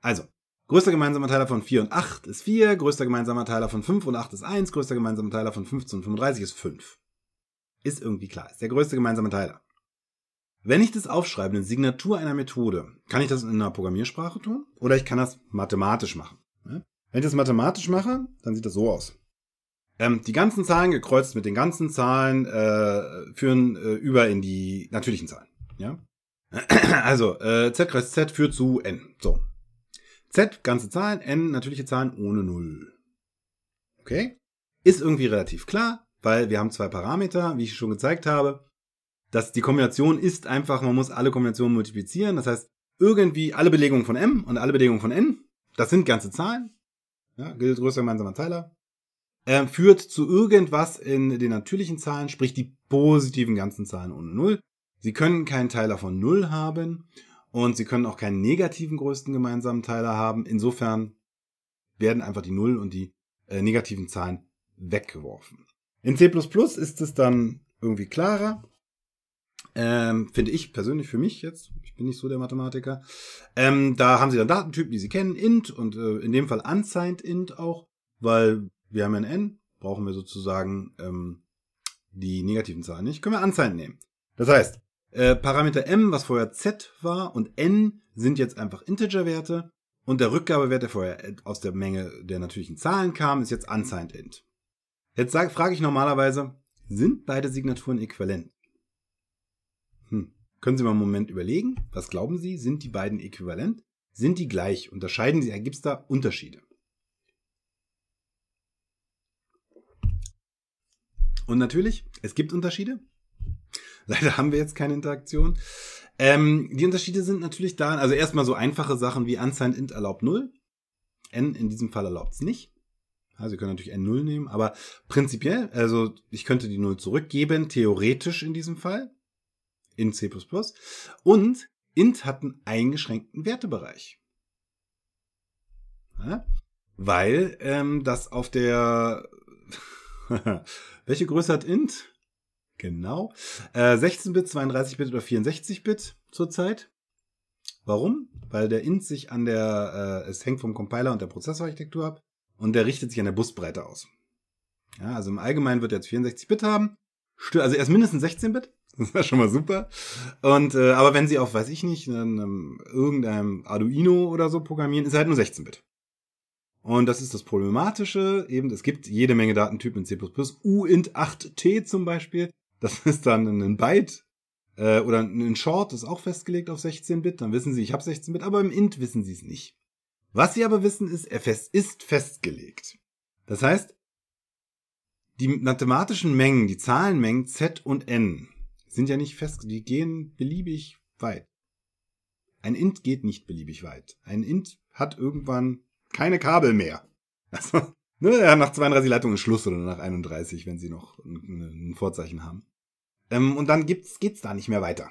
Also, größter gemeinsamer Teiler von 4 und 8 ist 4, größter gemeinsamer Teiler von 5 und 8 ist 1, größter gemeinsamer Teiler von 15 und 35 ist 5. Ist irgendwie klar, ist der größte gemeinsame Teiler. Wenn ich das aufschreibe, eine Signatur einer Methode, kann ich das in einer Programmiersprache tun oder ich kann das mathematisch machen. Ne? Wenn ich das mathematisch mache, dann sieht das so aus. Ähm, die ganzen Zahlen gekreuzt mit den ganzen Zahlen äh, führen äh, über in die natürlichen Zahlen. Ja? Also äh, z kreuz z führt zu n. So. z ganze Zahlen, n natürliche Zahlen ohne Null. Okay? Ist irgendwie relativ klar, weil wir haben zwei Parameter, wie ich schon gezeigt habe. dass die Kombination ist einfach, man muss alle Kombinationen multiplizieren. Das heißt, irgendwie alle Belegungen von m und alle Belegungen von n, das sind ganze Zahlen. Ja, gilt größer gemeinsamer Teiler äh, führt zu irgendwas in den natürlichen Zahlen, sprich die positiven ganzen Zahlen ohne Null. Sie können keinen Teiler von Null haben und sie können auch keinen negativen größten gemeinsamen Teiler haben. Insofern werden einfach die Null und die äh, negativen Zahlen weggeworfen. In C++ ist es dann irgendwie klarer. Ähm, finde ich persönlich für mich jetzt. Ich bin nicht so der Mathematiker. Ähm, da haben sie dann Datentypen, die sie kennen, int und äh, in dem Fall unsigned int auch, weil wir haben ein n, brauchen wir sozusagen ähm, die negativen Zahlen nicht, können wir Anzahlen nehmen. Das heißt, äh, Parameter m, was vorher z war, und n sind jetzt einfach Integerwerte und der Rückgabewert, der vorher äh, aus der Menge der natürlichen Zahlen kam, ist jetzt unsigned int. Jetzt sag, frage ich normalerweise, sind beide Signaturen äquivalent? Hm. Können Sie mal einen Moment überlegen, was glauben Sie, sind die beiden äquivalent? Sind die gleich? Unterscheiden sie, ergibt es da Unterschiede? Und natürlich, es gibt Unterschiede. Leider haben wir jetzt keine Interaktion. Ähm, die Unterschiede sind natürlich da, also erstmal so einfache Sachen wie unsigned int erlaubt 0. N in diesem Fall erlaubt es nicht. Also ihr könnt natürlich N0 nehmen, aber prinzipiell, also ich könnte die 0 zurückgeben, theoretisch in diesem Fall, in C++. Und int hat einen eingeschränkten Wertebereich. Ja? Weil ähm, das auf der Welche Größe hat int? Genau. Äh, 16-Bit, 32-Bit oder 64-Bit zurzeit. Warum? Weil der int sich an der, äh, es hängt vom Compiler und der Prozessorarchitektur ab und der richtet sich an der Busbreite aus. Ja, also im Allgemeinen wird er jetzt 64-Bit haben. Also erst mindestens 16-Bit. Das war schon mal super. Und äh, aber wenn sie auf, weiß ich nicht, einem, ähm, irgendeinem Arduino oder so programmieren, ist er halt nur 16-Bit. Und das ist das Problematische. Eben, es gibt jede Menge Datentypen in C++. uint8t zum Beispiel. Das ist dann ein Byte. Äh, oder ein Short ist auch festgelegt auf 16-Bit. Dann wissen sie, ich habe 16-Bit, aber im int wissen sie es nicht. Was sie aber wissen ist, fs ist festgelegt. Das heißt, die mathematischen Mengen, die Zahlenmengen z und n sind ja nicht fest, Die gehen beliebig weit. Ein int geht nicht beliebig weit. Ein int hat irgendwann keine Kabel mehr. Also, ne, nach 32 Leitungen ist Schluss oder nach 31, wenn sie noch ein, ein Vorzeichen haben. Ähm, und dann gibt's, geht's da nicht mehr weiter.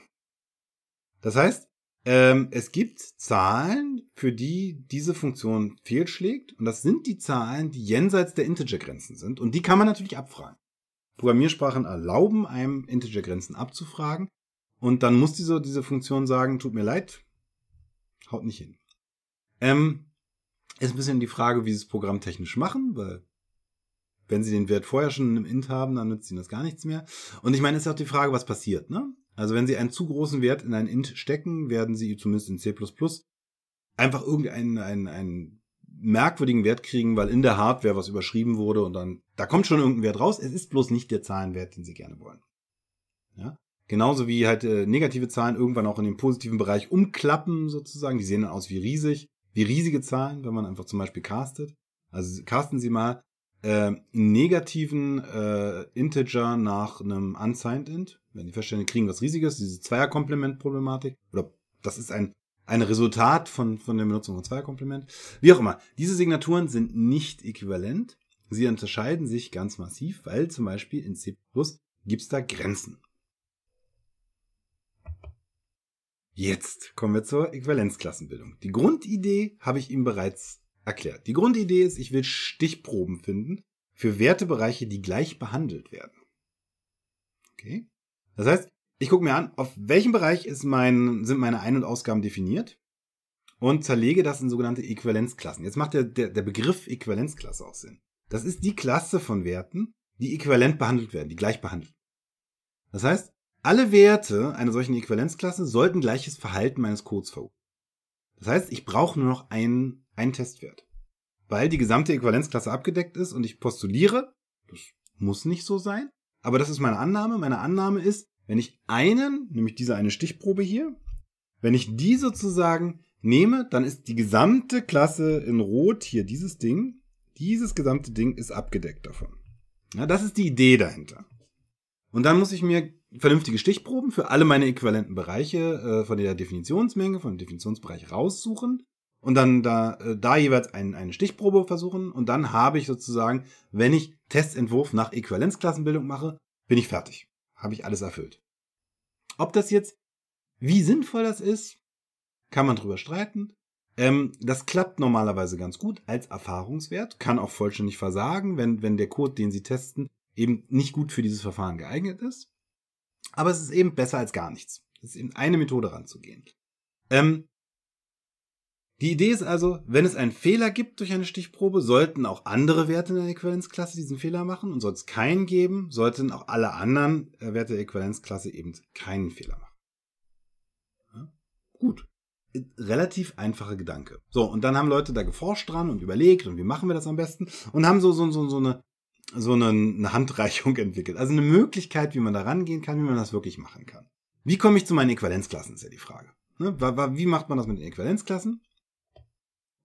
Das heißt, ähm, es gibt Zahlen, für die diese Funktion fehlschlägt. Und das sind die Zahlen, die jenseits der Integergrenzen sind. Und die kann man natürlich abfragen. Programmiersprachen erlauben einem Integergrenzen abzufragen. Und dann muss diese, diese Funktion sagen, tut mir leid, haut nicht hin. Ähm, ist ein bisschen die Frage, wie sie es programmtechnisch machen, weil wenn sie den Wert vorher schon im Int haben, dann nützt ihnen das gar nichts mehr. Und ich meine, es ist auch die Frage, was passiert, ne? Also wenn sie einen zu großen Wert in ein Int stecken, werden sie zumindest in C++ einfach irgendeinen einen, einen merkwürdigen Wert kriegen, weil in der Hardware was überschrieben wurde und dann, da kommt schon irgendein Wert raus. Es ist bloß nicht der Zahlenwert, den sie gerne wollen. Ja? Genauso wie halt äh, negative Zahlen irgendwann auch in den positiven Bereich umklappen sozusagen. Die sehen dann aus wie riesig wie riesige Zahlen, wenn man einfach zum Beispiel castet. Also casten Sie mal äh, negativen äh, Integer nach einem unsigned int. Wenn Sie feststellen, kriegen was Riesiges, diese Zweierkomplement-Problematik. Oder das ist ein, ein Resultat von, von der Benutzung von Zweierkomplement. Wie auch immer, diese Signaturen sind nicht äquivalent. Sie unterscheiden sich ganz massiv, weil zum Beispiel in C gibt es da Grenzen. Jetzt kommen wir zur Äquivalenzklassenbildung. Die Grundidee habe ich ihm bereits erklärt. Die Grundidee ist, ich will Stichproben finden für Wertebereiche, die gleich behandelt werden. Okay? Das heißt, ich gucke mir an, auf welchem Bereich mein, sind meine Ein- und Ausgaben definiert und zerlege das in sogenannte Äquivalenzklassen. Jetzt macht der, der, der Begriff Äquivalenzklasse auch Sinn. Das ist die Klasse von Werten, die äquivalent behandelt werden, die gleich behandelt. Das heißt, alle Werte einer solchen Äquivalenzklasse sollten gleiches Verhalten meines Codes verursachen. Das heißt, ich brauche nur noch einen, einen Testwert. Weil die gesamte Äquivalenzklasse abgedeckt ist und ich postuliere, das muss nicht so sein, aber das ist meine Annahme. Meine Annahme ist, wenn ich einen, nämlich diese eine Stichprobe hier, wenn ich die sozusagen nehme, dann ist die gesamte Klasse in Rot hier dieses Ding, dieses gesamte Ding ist abgedeckt davon. Ja, das ist die Idee dahinter. Und dann muss ich mir vernünftige Stichproben für alle meine äquivalenten Bereiche äh, von der Definitionsmenge, von dem Definitionsbereich raussuchen und dann da, äh, da jeweils ein, eine Stichprobe versuchen und dann habe ich sozusagen, wenn ich Testentwurf nach Äquivalenzklassenbildung mache, bin ich fertig. Habe ich alles erfüllt. Ob das jetzt, wie sinnvoll das ist, kann man drüber streiten. Ähm, das klappt normalerweise ganz gut als Erfahrungswert, kann auch vollständig versagen, wenn, wenn der Code, den Sie testen, eben nicht gut für dieses Verfahren geeignet ist. Aber es ist eben besser als gar nichts. Es ist eben eine Methode ranzugehen. Ähm, die Idee ist also, wenn es einen Fehler gibt durch eine Stichprobe, sollten auch andere Werte in der Äquivalenzklasse diesen Fehler machen und soll es keinen geben, sollten auch alle anderen äh, Werte der Äquivalenzklasse eben keinen Fehler machen. Ja, gut. Äh, relativ einfache Gedanke. So, und dann haben Leute da geforscht dran und überlegt und wie machen wir das am besten und haben so, so, so, so eine so eine, eine Handreichung entwickelt. Also eine Möglichkeit, wie man da rangehen kann, wie man das wirklich machen kann. Wie komme ich zu meinen Äquivalenzklassen, ist ja die Frage. Ne, wie macht man das mit den Äquivalenzklassen?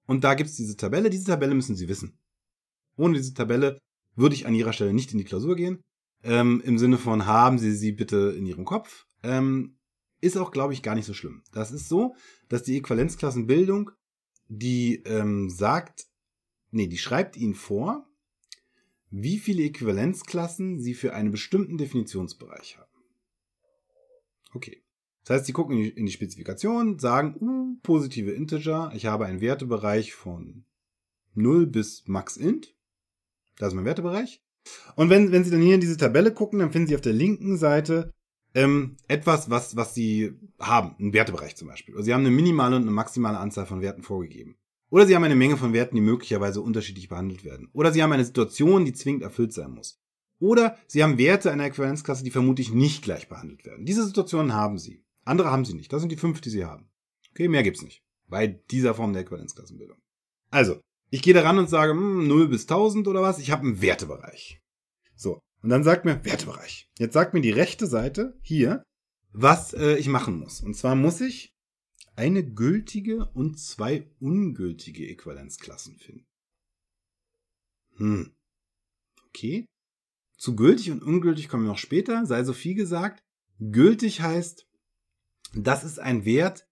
Und da gibt's diese Tabelle. Diese Tabelle müssen Sie wissen. Ohne diese Tabelle würde ich an Ihrer Stelle nicht in die Klausur gehen. Ähm, Im Sinne von, haben Sie sie bitte in Ihrem Kopf. Ähm, ist auch, glaube ich, gar nicht so schlimm. Das ist so, dass die Äquivalenzklassenbildung, die ähm, sagt, nee, die schreibt Ihnen vor, wie viele Äquivalenzklassen sie für einen bestimmten Definitionsbereich haben. Okay. Das heißt, sie gucken in die Spezifikation, sagen, uh, positive Integer, ich habe einen Wertebereich von 0 bis max int. Da ist mein Wertebereich. Und wenn, wenn Sie dann hier in diese Tabelle gucken, dann finden Sie auf der linken Seite ähm, etwas, was, was Sie haben, einen Wertebereich zum Beispiel. Also Sie haben eine minimale und eine maximale Anzahl von Werten vorgegeben. Oder sie haben eine Menge von Werten, die möglicherweise unterschiedlich behandelt werden. Oder sie haben eine Situation, die zwingend erfüllt sein muss. Oder sie haben Werte einer Äquivalenzklasse, die vermutlich nicht gleich behandelt werden. Diese Situationen haben sie. Andere haben sie nicht. Das sind die fünf, die sie haben. Okay, mehr gibt's nicht. Bei dieser Form der Äquivalenzklassenbildung. Also, ich gehe daran und sage, mh, hm, 0 bis 1000 oder was, ich habe einen Wertebereich. So, und dann sagt mir, Wertebereich. Jetzt sagt mir die rechte Seite hier, was äh, ich machen muss. Und zwar muss ich eine gültige und zwei ungültige Äquivalenzklassen finden. Hm. Okay. Zu gültig und ungültig kommen wir noch später, sei so viel gesagt. Gültig heißt, das ist ein Wert,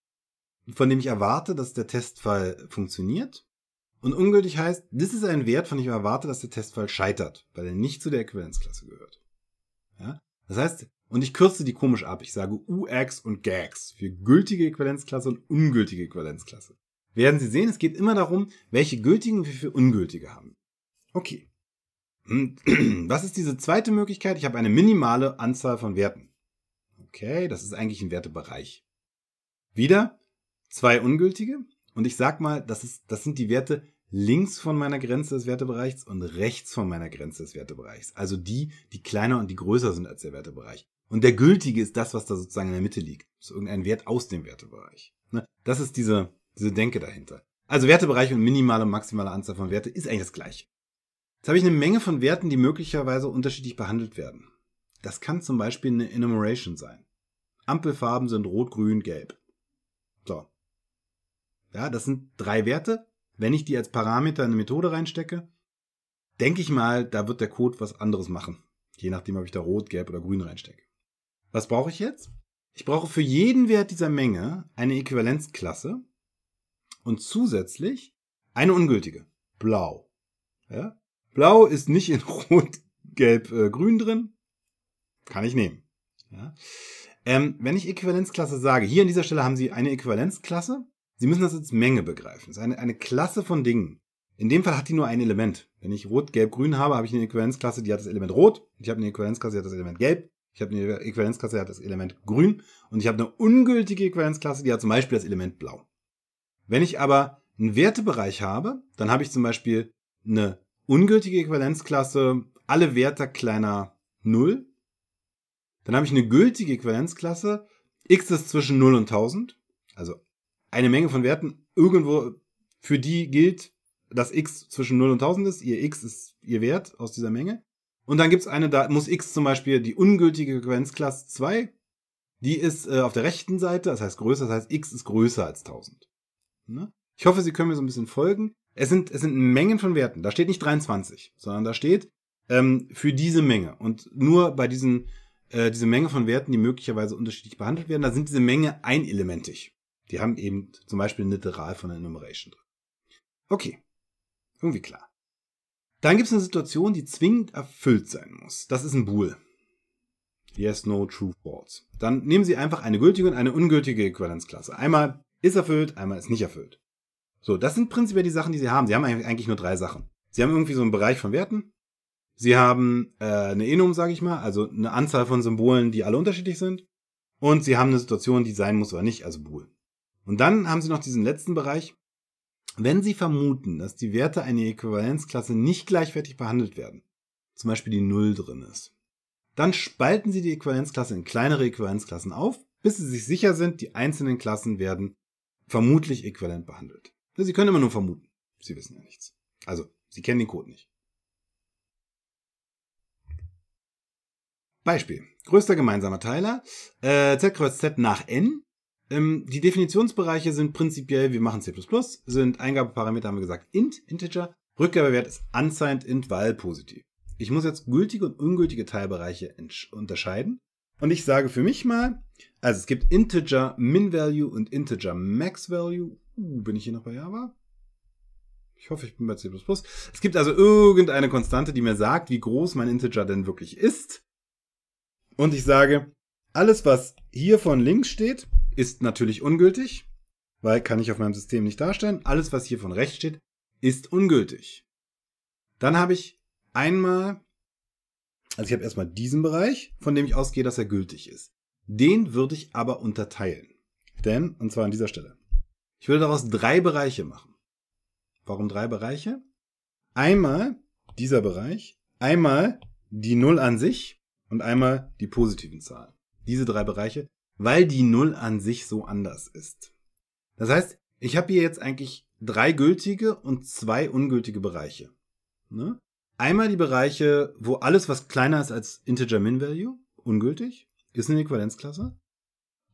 von dem ich erwarte, dass der Testfall funktioniert. Und ungültig heißt, das ist ein Wert, von dem ich erwarte, dass der Testfall scheitert, weil er nicht zu der Äquivalenzklasse gehört. Ja? Das heißt, und ich kürze die komisch ab. Ich sage UX und GAGs für gültige Äquivalenzklasse und ungültige Äquivalenzklasse. Werden Sie sehen, es geht immer darum, welche gültigen wir für ungültige haben. Okay. Hm. Was ist diese zweite Möglichkeit? Ich habe eine minimale Anzahl von Werten. Okay, das ist eigentlich ein Wertebereich. Wieder zwei ungültige. Und ich sag mal, das, ist, das sind die Werte links von meiner Grenze des Wertebereichs und rechts von meiner Grenze des Wertebereichs. Also die, die kleiner und die größer sind als der Wertebereich. Und der gültige ist das, was da sozusagen in der Mitte liegt. Das ist irgendein Wert aus dem Wertebereich. Ne? Das ist diese, diese Denke dahinter. Also Wertebereich und minimale und maximale Anzahl von Werte ist eigentlich das gleiche. Jetzt habe ich eine Menge von Werten, die möglicherweise unterschiedlich behandelt werden. Das kann zum Beispiel eine Enumeration sein. Ampelfarben sind rot, grün, gelb. So. Ja, das sind drei Werte. Wenn ich die als Parameter in eine Methode reinstecke, denke ich mal, da wird der Code was anderes machen. Je nachdem, ob ich da rot, gelb oder grün reinstecke. Was brauche ich jetzt? Ich brauche für jeden Wert dieser Menge eine Äquivalenzklasse und zusätzlich eine ungültige. Blau. Ja? Blau ist nicht in Rot, Gelb, äh, Grün drin. Kann ich nehmen. Ja? Ähm, wenn ich Äquivalenzklasse sage, hier an dieser Stelle haben Sie eine Äquivalenzklasse. Sie müssen das als Menge begreifen. Das ist eine, eine Klasse von Dingen. In dem Fall hat die nur ein Element. Wenn ich Rot, Gelb, Grün habe, habe ich eine Äquivalenzklasse, die hat das Element Rot. Ich habe eine Äquivalenzklasse, die hat das Element Gelb. Ich habe eine Äquivalenzklasse, die hat das Element grün und ich habe eine ungültige Äquivalenzklasse, die hat zum Beispiel das Element blau. Wenn ich aber einen Wertebereich habe, dann habe ich zum Beispiel eine ungültige Äquivalenzklasse, alle Werte kleiner 0. Dann habe ich eine gültige Äquivalenzklasse, x ist zwischen 0 und 1000, also eine Menge von Werten irgendwo, für die gilt, dass x zwischen 0 und 1000 ist, ihr x ist ihr Wert aus dieser Menge. Und dann gibt es eine, da muss x zum Beispiel die ungültige Grenzklasse 2, die ist äh, auf der rechten Seite, das heißt größer, das heißt x ist größer als 1000. Ne? Ich hoffe, Sie können mir so ein bisschen folgen. Es sind, es sind Mengen von Werten. Da steht nicht 23, sondern da steht ähm, für diese Menge. Und nur bei diesen, äh, diese Menge von Werten, die möglicherweise unterschiedlich behandelt werden, da sind diese Menge einelementig. Die haben eben zum Beispiel ein Literal von der Enumeration drin. Okay. Irgendwie klar. Dann gibt es eine Situation, die zwingend erfüllt sein muss. Das ist ein Bool. Yes, no, true, false. Dann nehmen Sie einfach eine gültige und eine ungültige Äquivalenzklasse. Einmal ist erfüllt, einmal ist nicht erfüllt. So, das sind prinzipiell die Sachen, die Sie haben. Sie haben eigentlich nur drei Sachen. Sie haben irgendwie so einen Bereich von Werten. Sie haben äh, eine Enum, sage ich mal, also eine Anzahl von Symbolen, die alle unterschiedlich sind. Und Sie haben eine Situation, die sein muss oder nicht, also Bool. Und dann haben Sie noch diesen letzten Bereich, wenn Sie vermuten, dass die Werte einer Äquivalenzklasse nicht gleichwertig behandelt werden, zum Beispiel die 0 drin ist, dann spalten Sie die Äquivalenzklasse in kleinere Äquivalenzklassen auf, bis Sie sich sicher sind, die einzelnen Klassen werden vermutlich äquivalent behandelt. Sie können immer nur vermuten. Sie wissen ja nichts. Also, Sie kennen den Code nicht. Beispiel. Größter gemeinsamer Teiler. Äh, Z kreuz Z nach N ähm, die Definitionsbereiche sind prinzipiell, wir machen C++, sind Eingabeparameter, haben wir gesagt, int, integer. Rückgabewert ist unsigned int, weil positiv. Ich muss jetzt gültige und ungültige Teilbereiche unterscheiden. Und ich sage für mich mal, also es gibt integer min value und integer max value. Uh, bin ich hier noch bei Java? Ich hoffe, ich bin bei C++. Es gibt also irgendeine Konstante, die mir sagt, wie groß mein Integer denn wirklich ist. Und ich sage, alles, was hier von links steht, ist natürlich ungültig, weil kann ich auf meinem System nicht darstellen. Alles, was hier von rechts steht, ist ungültig. Dann habe ich einmal, also ich habe erstmal diesen Bereich, von dem ich ausgehe, dass er gültig ist. Den würde ich aber unterteilen. Denn, und zwar an dieser Stelle, ich würde daraus drei Bereiche machen. Warum drei Bereiche? Einmal dieser Bereich, einmal die Null an sich und einmal die positiven Zahlen. Diese drei Bereiche weil die Null an sich so anders ist. Das heißt, ich habe hier jetzt eigentlich drei gültige und zwei ungültige Bereiche. Ne? Einmal die Bereiche, wo alles, was kleiner ist als Integer Min Value, ungültig, ist eine Äquivalenzklasse.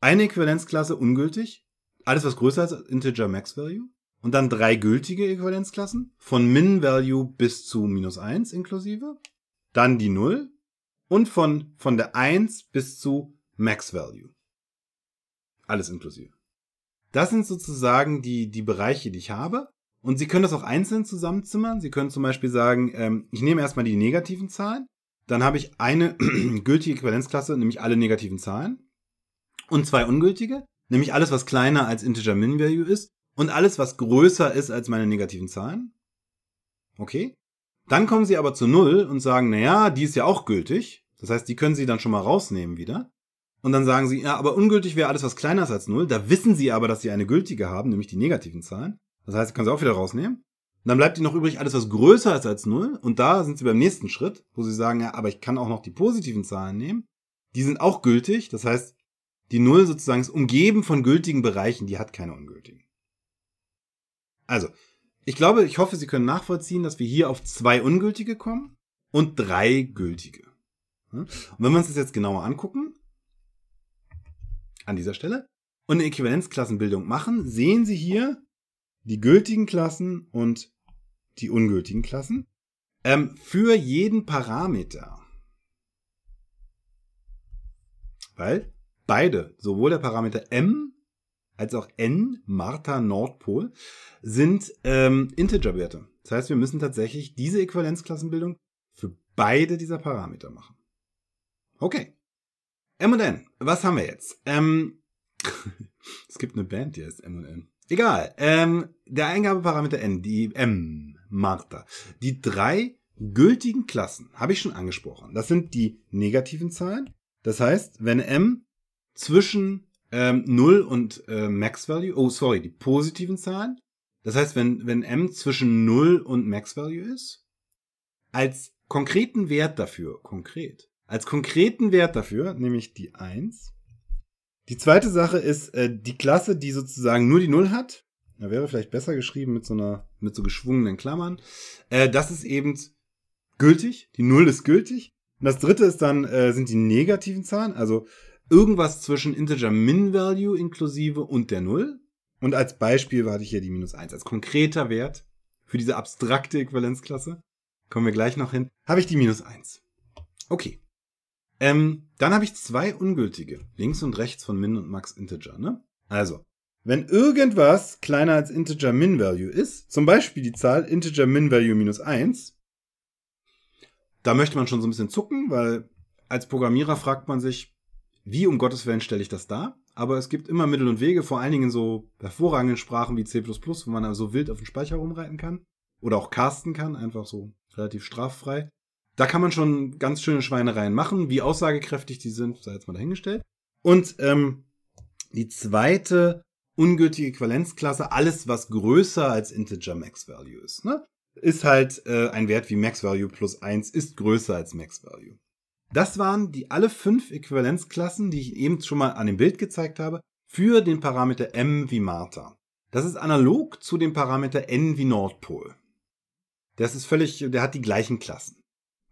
Eine Äquivalenzklasse ungültig, alles, was größer ist als Integer Max Value. Und dann drei gültige Äquivalenzklassen, von Min Value bis zu minus eins inklusive. Dann die Null und von, von der eins bis zu Max Value. Alles inklusive. Das sind sozusagen die, die Bereiche, die ich habe. Und Sie können das auch einzeln zusammenzimmern. Sie können zum Beispiel sagen, ähm, ich nehme erstmal die negativen Zahlen, dann habe ich eine gültige Äquivalenzklasse, nämlich alle negativen Zahlen, und zwei ungültige, nämlich alles, was kleiner als Integer Min Value ist und alles, was größer ist als meine negativen Zahlen. Okay? Dann kommen Sie aber zu Null und sagen, naja, die ist ja auch gültig. Das heißt, die können Sie dann schon mal rausnehmen wieder. Und dann sagen sie, ja, aber ungültig wäre alles, was kleiner ist als 0. Da wissen sie aber, dass sie eine gültige haben, nämlich die negativen Zahlen. Das heißt, sie können sie auch wieder rausnehmen. Und dann bleibt ihnen noch übrig alles, was größer ist als 0. Und da sind sie beim nächsten Schritt, wo sie sagen, ja, aber ich kann auch noch die positiven Zahlen nehmen. Die sind auch gültig. Das heißt, die 0 sozusagen ist umgeben von gültigen Bereichen. Die hat keine ungültigen. Also, ich glaube, ich hoffe, Sie können nachvollziehen, dass wir hier auf zwei ungültige kommen und drei gültige. Und wenn wir uns das jetzt genauer angucken, an dieser Stelle und eine Äquivalenzklassenbildung machen, sehen Sie hier die gültigen Klassen und die ungültigen Klassen ähm, für jeden Parameter. Weil beide, sowohl der Parameter m als auch n, Martha Nordpol, sind ähm, Integerwerte. Das heißt, wir müssen tatsächlich diese Äquivalenzklassenbildung für beide dieser Parameter machen. Okay. M&N, was haben wir jetzt? Ähm, es gibt eine Band, die heißt M&N. Egal. Ähm, der Eingabeparameter N, die M, Martha. Die drei gültigen Klassen habe ich schon angesprochen. Das sind die negativen Zahlen. Das heißt, wenn M zwischen ähm, 0 und äh, Max Value, oh sorry, die positiven Zahlen. Das heißt, wenn, wenn M zwischen 0 und Max Value ist, als konkreten Wert dafür, konkret, als konkreten Wert dafür, nehme ich die 1. Die zweite Sache ist äh, die Klasse, die sozusagen nur die 0 hat. Da wäre vielleicht besser geschrieben mit so einer, mit so geschwungenen Klammern. Äh, das ist eben gültig. Die 0 ist gültig. Und das dritte ist dann, äh, sind die negativen Zahlen, also irgendwas zwischen Integer Min Value inklusive und der 0. Und als Beispiel hatte ich hier die minus 1 als konkreter Wert für diese abstrakte Äquivalenzklasse. Kommen wir gleich noch hin. Habe ich die minus 1. Okay. Ähm, dann habe ich zwei ungültige. Links und rechts von min und max integer. Ne? Also, wenn irgendwas kleiner als integer min value ist, zum Beispiel die Zahl integer min value minus 1, da möchte man schon so ein bisschen zucken, weil als Programmierer fragt man sich, wie um Gottes Willen stelle ich das da? Aber es gibt immer Mittel und Wege, vor allen Dingen so hervorragenden Sprachen wie C++, wo man so also wild auf den Speicher rumreiten kann. Oder auch casten kann, einfach so relativ straffrei. Da kann man schon ganz schöne Schweinereien machen. Wie aussagekräftig die sind, sei jetzt mal dahingestellt. Und ähm, die zweite ungültige Äquivalenzklasse, alles was größer als Integer Max Value ist, ne? ist halt äh, ein Wert wie Max Value plus eins ist größer als Max Value. Das waren die alle fünf Äquivalenzklassen, die ich eben schon mal an dem Bild gezeigt habe, für den Parameter m wie Martha. Das ist analog zu dem Parameter n wie Nordpol. Das ist völlig, der hat die gleichen Klassen.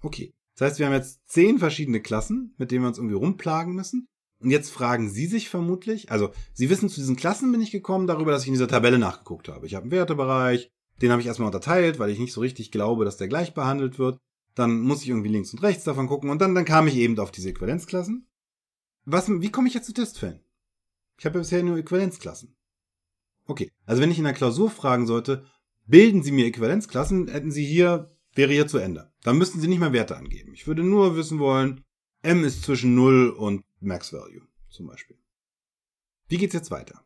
Okay. Das heißt, wir haben jetzt zehn verschiedene Klassen, mit denen wir uns irgendwie rumplagen müssen. Und jetzt fragen Sie sich vermutlich, also Sie wissen, zu diesen Klassen bin ich gekommen darüber, dass ich in dieser Tabelle nachgeguckt habe. Ich habe einen Wertebereich, den habe ich erstmal unterteilt, weil ich nicht so richtig glaube, dass der gleich behandelt wird. Dann muss ich irgendwie links und rechts davon gucken und dann, dann kam ich eben auf diese Äquivalenzklassen. Was, wie komme ich jetzt zu Testfällen? Ich habe ja bisher nur Äquivalenzklassen. Okay, also wenn ich in der Klausur fragen sollte, bilden Sie mir Äquivalenzklassen, hätten Sie hier wäre hier zu Ende. Dann müssten Sie nicht mehr Werte angeben. Ich würde nur wissen wollen, M ist zwischen 0 und Max Value zum Beispiel. Wie geht's jetzt weiter?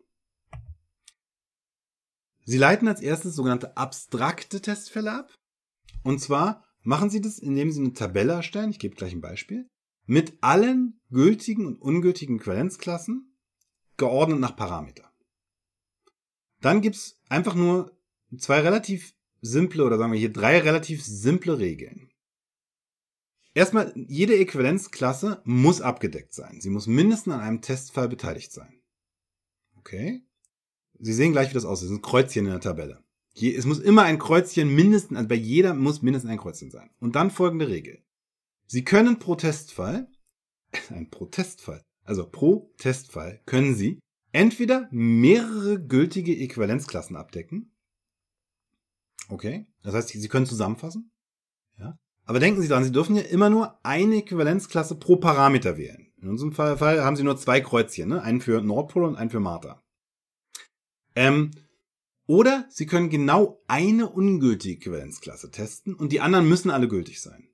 Sie leiten als erstes sogenannte abstrakte Testfälle ab. Und zwar machen Sie das, indem Sie eine Tabelle erstellen, ich gebe gleich ein Beispiel, mit allen gültigen und ungültigen Quellenzklassen, geordnet nach Parameter. Dann gibt's einfach nur zwei relativ simple oder sagen wir hier drei relativ simple Regeln. Erstmal, jede Äquivalenzklasse muss abgedeckt sein. Sie muss mindestens an einem Testfall beteiligt sein. Okay. Sie sehen gleich, wie das aussieht. Das sind Kreuzchen in der Tabelle. Je, es muss immer ein Kreuzchen mindestens, also bei jeder muss mindestens ein Kreuzchen sein. Und dann folgende Regel. Sie können pro Testfall, ein Protestfall, also pro Testfall können Sie entweder mehrere gültige Äquivalenzklassen abdecken Okay. Das heißt, Sie können zusammenfassen. Ja. Aber denken Sie daran, Sie dürfen ja immer nur eine Äquivalenzklasse pro Parameter wählen. In unserem Fall, Fall haben Sie nur zwei Kreuzchen, ne? einen für Nordpol und einen für Martha. Ähm, oder Sie können genau eine ungültige Äquivalenzklasse testen und die anderen müssen alle gültig sein.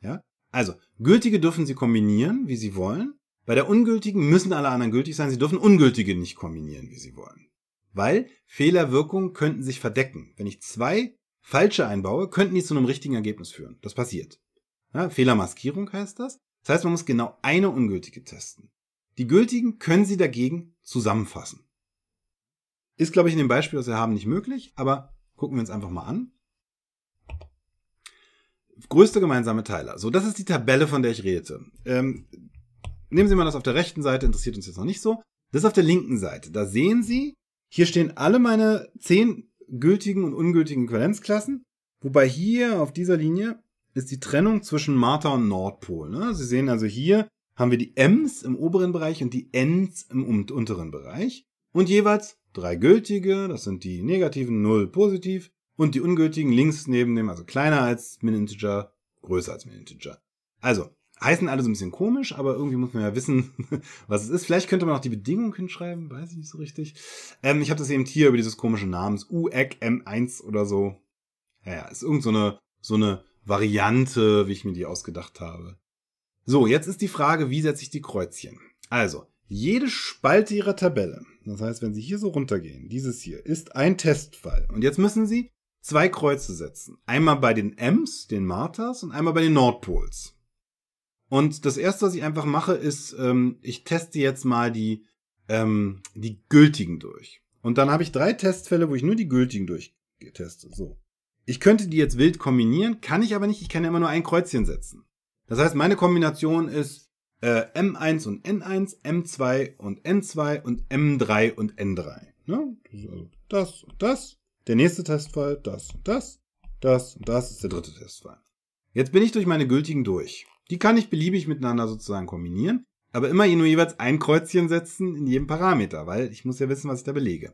Ja? Also, gültige dürfen Sie kombinieren, wie Sie wollen. Bei der ungültigen müssen alle anderen gültig sein. Sie dürfen ungültige nicht kombinieren, wie Sie wollen weil Fehlerwirkungen könnten sich verdecken. Wenn ich zwei falsche einbaue, könnten die zu einem richtigen Ergebnis führen. Das passiert. Ja, Fehlermaskierung heißt das. Das heißt, man muss genau eine ungültige testen. Die gültigen können Sie dagegen zusammenfassen. Ist, glaube ich, in dem Beispiel, was wir haben, nicht möglich, aber gucken wir uns einfach mal an. Größte gemeinsame Teiler. So, das ist die Tabelle, von der ich redete. Ähm, nehmen Sie mal das auf der rechten Seite, interessiert uns jetzt noch nicht so. Das auf der linken Seite. Da sehen Sie, hier stehen alle meine zehn gültigen und ungültigen Valenzklassen, wobei hier auf dieser Linie ist die Trennung zwischen Martha und Nordpol. Ne? Sie sehen also hier haben wir die M's im oberen Bereich und die N's im unteren Bereich und jeweils drei gültige, das sind die negativen null, positiv und die ungültigen links neben dem, also kleiner als Min-Integer, größer als Min-Integer. Also, heißen alle so ein bisschen komisch, aber irgendwie muss man ja wissen, was es ist. Vielleicht könnte man auch die Bedingungen hinschreiben, weiß ich nicht so richtig. Ähm, ich habe das eben hier über dieses komische Namens UEC M1 oder so. Ja, ist irgend so eine, so eine Variante, wie ich mir die ausgedacht habe. So, jetzt ist die Frage, wie setze ich die Kreuzchen? Also, jede Spalte Ihrer Tabelle, das heißt, wenn Sie hier so runtergehen, dieses hier, ist ein Testfall. Und jetzt müssen Sie zwei Kreuze setzen. Einmal bei den Ms, den Martas, und einmal bei den Nordpols. Und das erste, was ich einfach mache, ist, ähm, ich teste jetzt mal die, ähm, die gültigen durch. Und dann habe ich drei Testfälle, wo ich nur die gültigen durchgeteste. So. Ich könnte die jetzt wild kombinieren, kann ich aber nicht. Ich kann ja immer nur ein Kreuzchen setzen. Das heißt, meine Kombination ist äh, M1 und N1, M2 und N2 und M3 und N3. Ne? Das und das. Der nächste Testfall, das und das. Das und das ist der dritte Testfall. Jetzt bin ich durch meine gültigen durch. Die kann ich beliebig miteinander sozusagen kombinieren, aber immer nur jeweils ein Kreuzchen setzen in jedem Parameter, weil ich muss ja wissen, was ich da belege.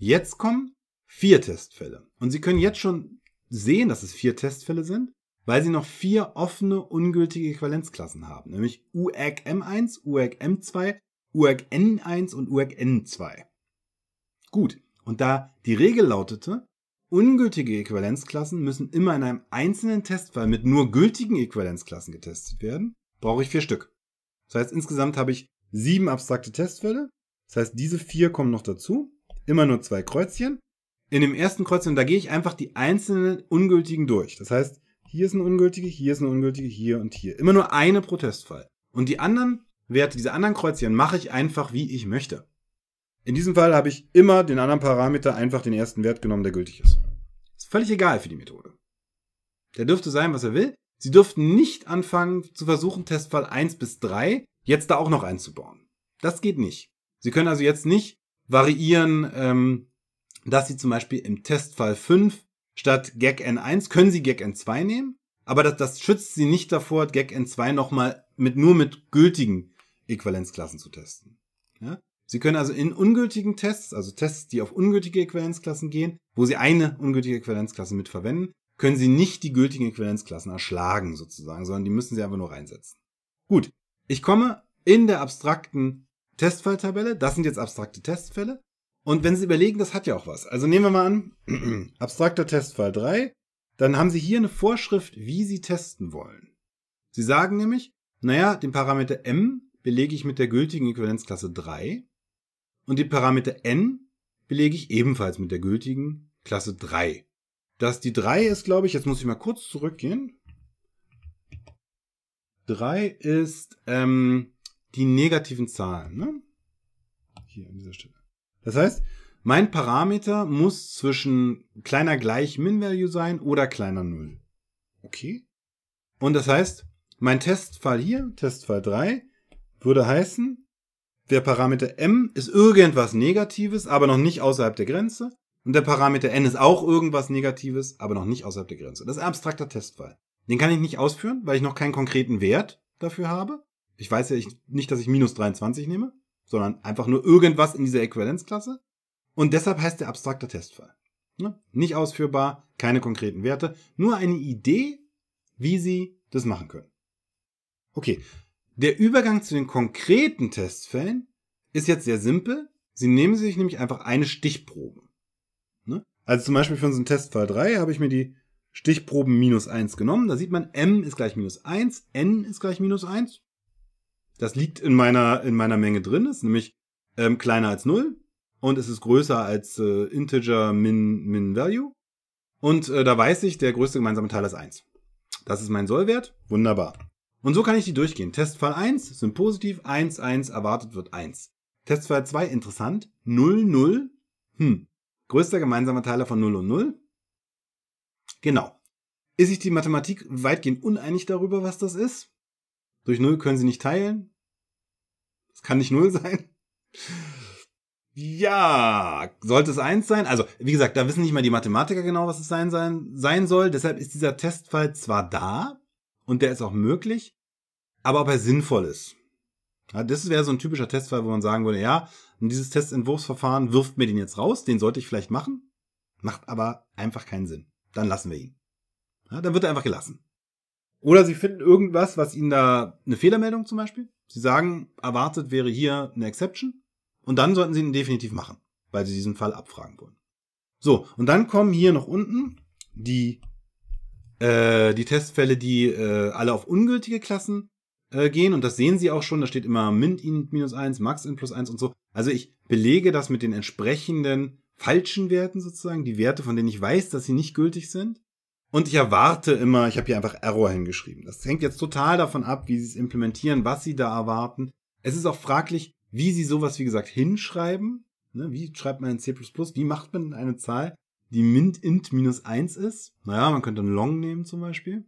Jetzt kommen vier Testfälle. Und Sie können jetzt schon sehen, dass es vier Testfälle sind, weil sie noch vier offene, ungültige Äquivalenzklassen haben, nämlich UEG M1, UEG M2, UEG N1 und UEG N2. Gut, und da die Regel lautete, Ungültige Äquivalenzklassen müssen immer in einem einzelnen Testfall mit nur gültigen Äquivalenzklassen getestet werden. Brauche ich vier Stück. Das heißt, insgesamt habe ich sieben abstrakte Testfälle. Das heißt, diese vier kommen noch dazu. Immer nur zwei Kreuzchen. In dem ersten Kreuzchen, da gehe ich einfach die einzelnen Ungültigen durch. Das heißt, hier ist eine ungültige, hier ist eine ungültige, hier und hier. Immer nur eine pro Testfall. Und die anderen Werte, diese anderen Kreuzchen mache ich einfach, wie ich möchte. In diesem Fall habe ich immer den anderen Parameter einfach den ersten Wert genommen, der gültig ist. Ist völlig egal für die Methode. Der dürfte sein, was er will. Sie dürften nicht anfangen zu versuchen, Testfall 1 bis 3 jetzt da auch noch einzubauen. Das geht nicht. Sie können also jetzt nicht variieren, ähm, dass Sie zum Beispiel im Testfall 5 statt Gag N1 können Sie Gag N2 nehmen, aber das, das schützt Sie nicht davor, Gag N2 nochmal mit, nur mit gültigen Äquivalenzklassen zu testen. Ja? Sie können also in ungültigen Tests, also Tests, die auf ungültige Äquivalenzklassen gehen, wo Sie eine ungültige Äquivalenzklasse mitverwenden, können Sie nicht die gültigen Äquivalenzklassen erschlagen sozusagen, sondern die müssen Sie einfach nur reinsetzen. Gut, ich komme in der abstrakten Testfalltabelle, das sind jetzt abstrakte Testfälle. Und wenn Sie überlegen, das hat ja auch was. Also nehmen wir mal an, abstrakter Testfall 3, dann haben Sie hier eine Vorschrift, wie Sie testen wollen. Sie sagen nämlich, naja, den Parameter m belege ich mit der gültigen Äquivalenzklasse 3 und die Parameter n belege ich ebenfalls mit der gültigen Klasse 3. Dass die 3 ist, glaube ich, jetzt muss ich mal kurz zurückgehen. 3 ist ähm, die negativen Zahlen. Ne? Hier an dieser Stelle. Das heißt, mein Parameter muss zwischen kleiner gleich Min-Value sein oder kleiner 0. Okay. Und das heißt, mein Testfall hier, Testfall 3, würde heißen, der Parameter m ist irgendwas Negatives, aber noch nicht außerhalb der Grenze. Und der Parameter n ist auch irgendwas Negatives, aber noch nicht außerhalb der Grenze. Das ist ein abstrakter Testfall. Den kann ich nicht ausführen, weil ich noch keinen konkreten Wert dafür habe. Ich weiß ja nicht, dass ich minus 23 nehme, sondern einfach nur irgendwas in dieser Äquivalenzklasse. Und deshalb heißt der abstrakter Testfall. Ne? Nicht ausführbar, keine konkreten Werte, nur eine Idee, wie Sie das machen können. Okay, der Übergang zu den konkreten Testfällen ist jetzt sehr simpel. Sie nehmen sich nämlich einfach eine Stichprobe. Ne? Also zum Beispiel für unseren Testfall 3 habe ich mir die Stichproben minus 1 genommen. Da sieht man, m ist gleich minus 1, n ist gleich minus 1. Das liegt in meiner, in meiner Menge drin, ist nämlich ähm, kleiner als 0 und es ist größer als äh, integer min, min value. Und äh, da weiß ich, der größte gemeinsame Teil ist 1. Das ist mein Sollwert. Wunderbar. Und so kann ich die durchgehen. Testfall 1 sind positiv, 1, 1, erwartet wird 1. Testfall 2 interessant, 0, 0, hm, größter gemeinsamer Teiler von 0 und 0. Genau. Ist sich die Mathematik weitgehend uneinig darüber, was das ist? Durch 0 können sie nicht teilen. Es kann nicht 0 sein. Ja, sollte es 1 sein? Also, wie gesagt, da wissen nicht mal die Mathematiker genau, was es sein, sein, sein soll. Deshalb ist dieser Testfall zwar da, und der ist auch möglich, aber ob er sinnvoll ist. Ja, das wäre so ein typischer Testfall, wo man sagen würde, ja, dieses Testentwurfsverfahren wirft mir den jetzt raus, den sollte ich vielleicht machen, macht aber einfach keinen Sinn. Dann lassen wir ihn. Ja, dann wird er einfach gelassen. Oder sie finden irgendwas, was ihnen da eine Fehlermeldung zum Beispiel. Sie sagen, erwartet wäre hier eine Exception und dann sollten sie ihn definitiv machen, weil sie diesen Fall abfragen wollen. So, und dann kommen hier noch unten die äh, die Testfälle, die äh, alle auf ungültige Klassen äh, gehen. Und das sehen Sie auch schon. Da steht immer Mint in minus 1, Max in plus eins und so. Also ich belege das mit den entsprechenden falschen Werten sozusagen. Die Werte, von denen ich weiß, dass sie nicht gültig sind. Und ich erwarte immer, ich habe hier einfach Error hingeschrieben. Das hängt jetzt total davon ab, wie Sie es implementieren, was Sie da erwarten. Es ist auch fraglich, wie Sie sowas, wie gesagt, hinschreiben. Ne, wie schreibt man in C++? Wie macht man eine Zahl? die Mint int minus eins ist. Naja, man könnte einen Long nehmen zum Beispiel.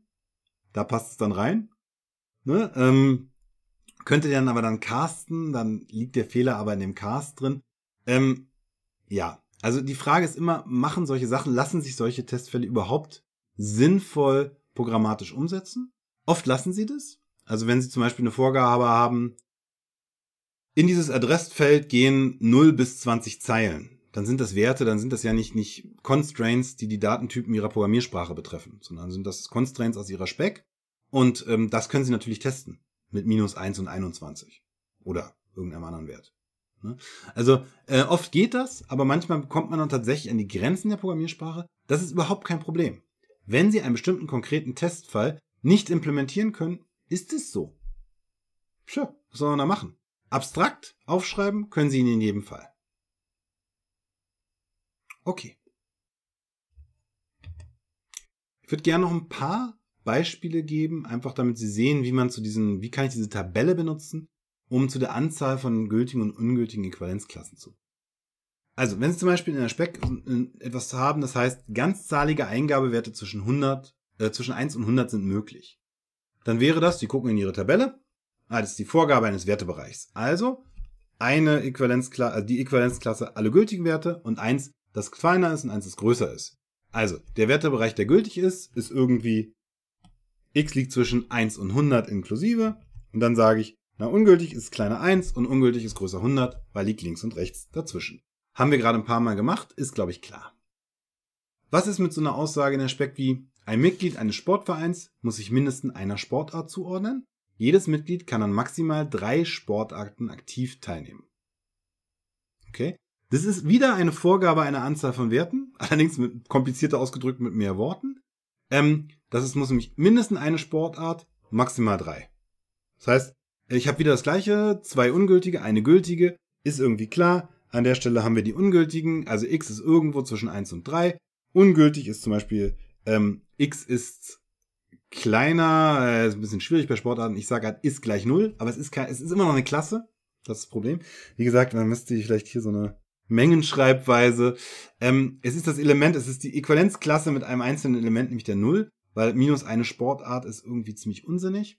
Da passt es dann rein. Ne? Ähm, könnte dann aber dann casten, dann liegt der Fehler aber in dem Cast drin. Ähm, ja, also die Frage ist immer, machen solche Sachen, lassen sich solche Testfälle überhaupt sinnvoll programmatisch umsetzen? Oft lassen sie das. Also wenn sie zum Beispiel eine Vorgabe haben, in dieses Adressfeld gehen 0 bis 20 Zeilen dann sind das Werte, dann sind das ja nicht, nicht Constraints, die die Datentypen ihrer Programmiersprache betreffen, sondern sind das Constraints aus ihrer Spec. Und ähm, das können sie natürlich testen mit minus eins und 21 oder irgendeinem anderen Wert. Ne? Also äh, oft geht das, aber manchmal kommt man dann tatsächlich an die Grenzen der Programmiersprache. Das ist überhaupt kein Problem. Wenn Sie einen bestimmten konkreten Testfall nicht implementieren können, ist es so. Tja, was soll man da machen? Abstrakt aufschreiben können Sie ihn in jedem Fall. Okay. Ich würde gerne noch ein paar Beispiele geben, einfach damit Sie sehen, wie man zu diesen, wie kann ich diese Tabelle benutzen, um zu der Anzahl von gültigen und ungültigen Äquivalenzklassen zu. Also, wenn Sie zum Beispiel in der Speck etwas haben, das heißt, ganzzahlige Eingabewerte zwischen 100, äh, zwischen 1 und 100 sind möglich. Dann wäre das, Sie gucken in Ihre Tabelle, ah, das ist die Vorgabe eines Wertebereichs. Also, eine Äquivalenzklasse, also äh, die Äquivalenzklasse alle gültigen Werte und 1 das kleiner ist und eins, das größer ist. Also, der Wertebereich, der gültig ist, ist irgendwie x liegt zwischen 1 und 100 inklusive. Und dann sage ich, na, ungültig ist kleiner 1 und ungültig ist größer 100, weil liegt links und rechts dazwischen. Haben wir gerade ein paar Mal gemacht, ist, glaube ich, klar. Was ist mit so einer Aussage in der Speck wie, ein Mitglied eines Sportvereins muss sich mindestens einer Sportart zuordnen? Jedes Mitglied kann an maximal drei Sportarten aktiv teilnehmen. Okay, das ist wieder eine Vorgabe einer Anzahl von Werten, allerdings mit, komplizierter ausgedrückt mit mehr Worten. Ähm, das ist, muss nämlich mindestens eine Sportart, maximal drei. Das heißt, ich habe wieder das gleiche, zwei ungültige, eine gültige, ist irgendwie klar. An der Stelle haben wir die ungültigen, also x ist irgendwo zwischen eins und drei. Ungültig ist zum Beispiel, ähm, x ist kleiner, äh, ist ein bisschen schwierig bei Sportarten. Ich sage halt, ist gleich null, aber es ist, es ist immer noch eine Klasse. Das ist das Problem. Wie gesagt, man müsste vielleicht hier so eine Mengenschreibweise. Ähm, es ist das Element, es ist die Äquivalenzklasse mit einem einzelnen Element, nämlich der Null, weil minus eine Sportart ist irgendwie ziemlich unsinnig.